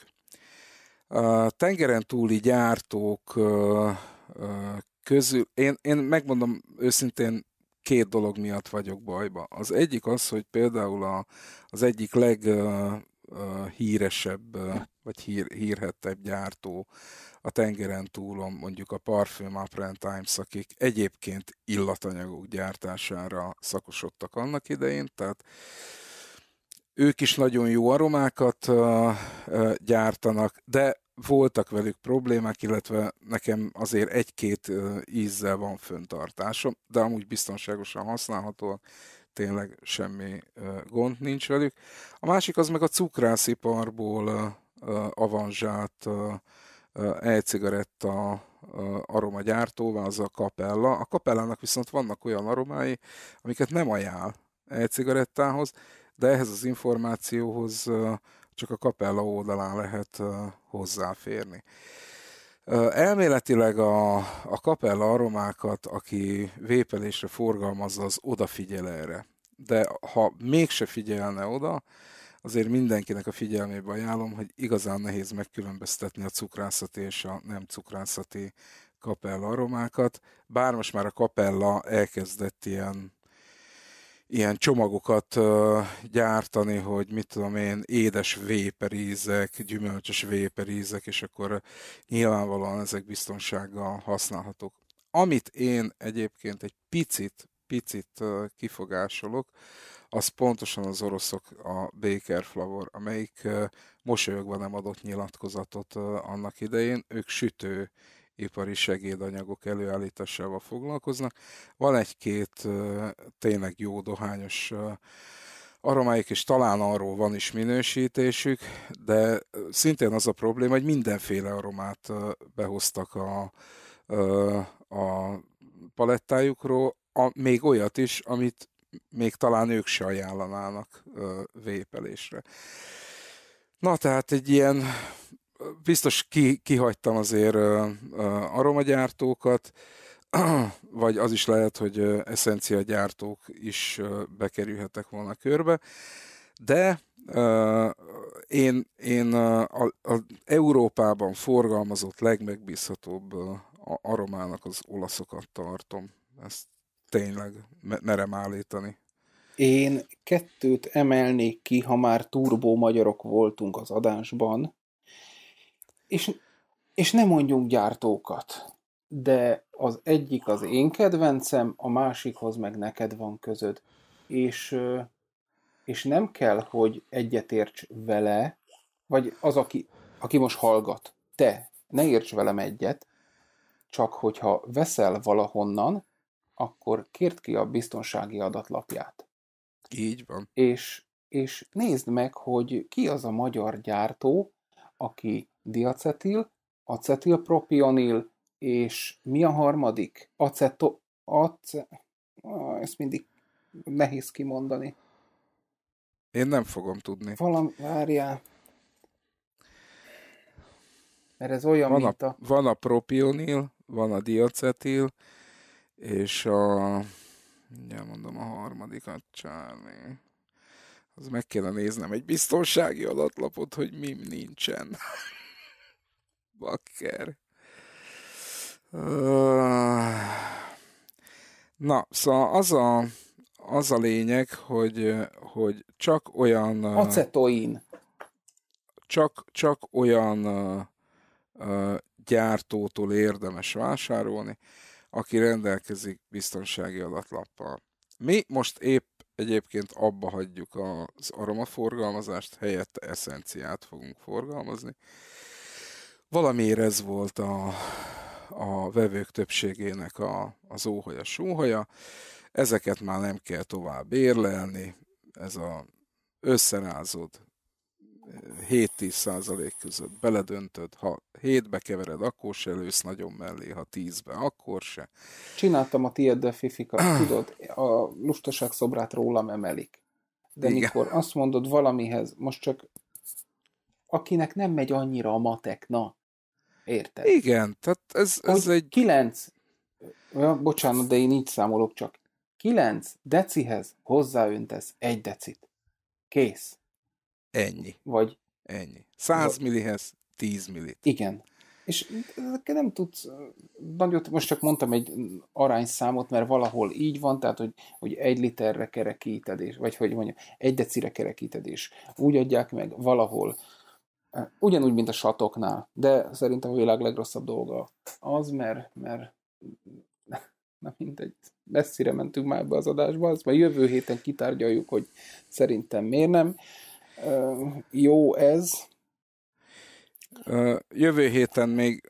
A tengeren túli gyártók közül, én, én megmondom őszintén, két dolog miatt vagyok bajba. Az egyik az, hogy például a, az egyik leg híresebb, vagy hír, hírhettebb gyártó a tengeren túlom mondjuk a Parfum Apprent Times, akik egyébként illatanyagok gyártására szakosodtak annak idején, tehát ők is nagyon jó aromákat gyártanak, de voltak velük problémák, illetve nekem azért egy-két ízzel van föntartásom, de amúgy biztonságosan használhatóak, tényleg semmi gond nincs velük. A másik az meg a cukrásziparból avanzsát e-cigaretta gyártóvá, az a kapella. A kapellának viszont vannak olyan aromái, amiket nem ajánl e-cigarettához, de ehhez az információhoz csak a kapella oldalán lehet hozzáférni. Elméletileg a, a kapella aromákat, aki vépelésre forgalmazza, az odafigyel erre. De ha mégse figyelne oda, azért mindenkinek a figyelmébe ajánlom, hogy igazán nehéz megkülönböztetni a cukrászati és a nem cukrászati kapella aromákat. Bár most már a kapella elkezdett ilyen ilyen csomagokat gyártani, hogy mit tudom én, édes véperízek, gyümölcsös véperízek, és akkor nyilvánvalóan ezek biztonsággal használhatók. Amit én egyébként egy picit, picit kifogásolok, az pontosan az oroszok, a Baker Flavor, amelyik mosolyogva nem adott nyilatkozatot annak idején. Ők sütő ipari segédanyagok előállításával foglalkoznak. Van egy-két tényleg jó dohányos aromáik, és talán arról van is minősítésük, de szintén az a probléma, hogy mindenféle aromát behoztak a, a palettájukról, a, még olyat is, amit még talán ők se ajánlanának vépelésre. Na, tehát egy ilyen biztos ki, kihagytam azért aromagyártókat, vagy az is lehet, hogy gyártók is bekerülhetek volna körbe, de én, én az Európában forgalmazott legmegbízhatóbb aromának az olaszokat tartom. Ezt tényleg merem állítani. Én kettőt emelnék ki, ha már turbó magyarok voltunk az adásban. És, és nem mondjunk gyártókat, de az egyik az én kedvencem, a másikhoz meg neked van közöd. És, és nem kell, hogy egyetérts vele, vagy az, aki, aki most hallgat, te ne érts velem egyet, csak hogyha veszel valahonnan, akkor kért ki a biztonsági adatlapját. Így van. És, és nézd meg, hogy ki az a magyar gyártó, aki diacetil, acetilpropionil, és mi a harmadik? Aceto... Ace... Ah, ezt mindig nehéz kimondani. Én nem fogom tudni. Valami, várjál. Mert ez olyan, van mint a, Van a propionil, van a diacetil, és a... Mindjárt mondom a harmadikat, csárni. Az meg kéne néznem egy biztonsági adatlapot, hogy mi nincsen bakker. Öh, na, szóval az a, az a lényeg, hogy, hogy csak olyan... Acetoin. Csak, csak olyan gyártótól érdemes vásárolni, aki rendelkezik biztonsági adatlappal. Mi most épp egyébként abba hagyjuk az aromaforgalmazást, helyette eszenciát fogunk forgalmazni, valamiért ez volt a, a vevők többségének a, az óhaja, sóhaja. Ezeket már nem kell tovább érlelni, ez a összerázod, 7-10 százalék között beledöntöd, ha 7-be kevered, akkor se lősz nagyon mellé, ha 10-be, akkor se. Csináltam a tiéd, de fifika tudod, a lustaság szobrát rólam emelik. De Igen. mikor azt mondod valamihez, most csak akinek nem megy annyira a matek, na, Érted? Igen, tehát ez, ez egy... 9, ja, bocsánat, de én így számolok csak. 9 decihez hozzáöntesz egy decit. Kész. Ennyi. Vagy... Ennyi. 100 millihez 10 millit. Igen. És nem tudsz nagyot, most csak mondtam egy arányszámot, mert valahol így van, tehát hogy, hogy egy literre kerekíted, és, vagy hogy mondjam, egy decire kerekíted, és úgy adják meg valahol Ugyanúgy, mint a satoknál, de szerintem a világ legrosszabb dolga az, mert, mert na mindegy, messzire mentünk már ebbe az adásba, azt majd jövő héten kitárgyaljuk, hogy szerintem miért nem. Jó ez. Jövő héten még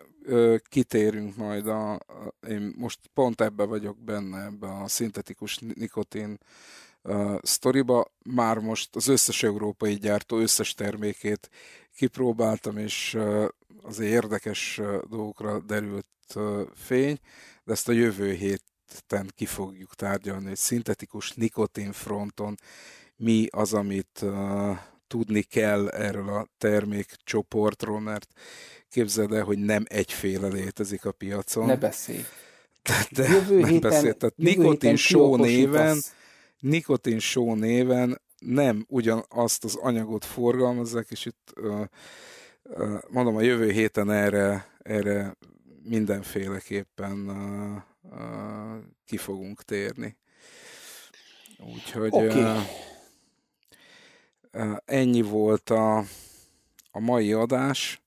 kitérünk majd a, én most pont ebbe vagyok benne, ebbe a szintetikus nikotin sztoriba, már most az összes európai gyártó összes termékét kipróbáltam, és az érdekes dolgokra derült fény, de ezt a jövő héten ki fogjuk tárgyalni, hogy szintetikus fronton mi az, amit tudni kell erről a termékcsoportról, mert képzeld el, hogy nem egyféle létezik a piacon. Ne beszélj. De, de jövő nem héten, Tehát Nikotin só néven, Nikotin só néven nem ugyanazt az anyagot forgalmazzák, és itt mondom, a jövő héten erre, erre mindenféleképpen ki fogunk térni. Úgyhogy okay. ennyi volt a, a mai adás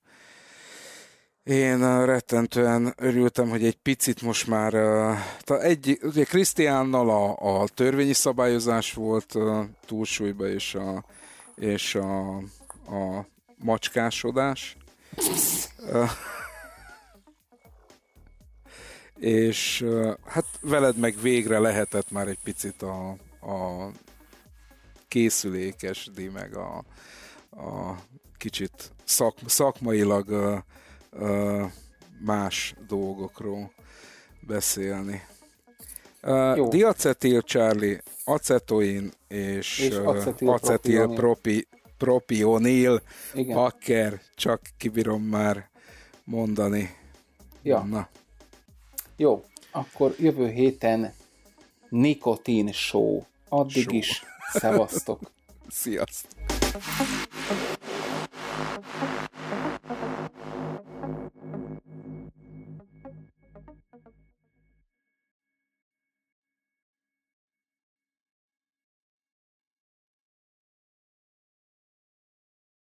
én eh, rettentően örültem, hogy egy picit most már, eh, egy, ugye Krisztiánnal a, a törvényi szabályozás volt eh, túlsúlyba, és a, és a, a macskásodás. és hát veled meg végre lehetett már egy picit a, a készülékesdi, meg a, a kicsit szak, szakmailag más dolgokról beszélni. Uh, diacetil Charlie, acetoin és, és uh, acetil propionil, akár csak kibírom már mondani. Ja. Na. Jó, akkor jövő héten nikotin show. Addig show. is szevasztok. Sziasztok.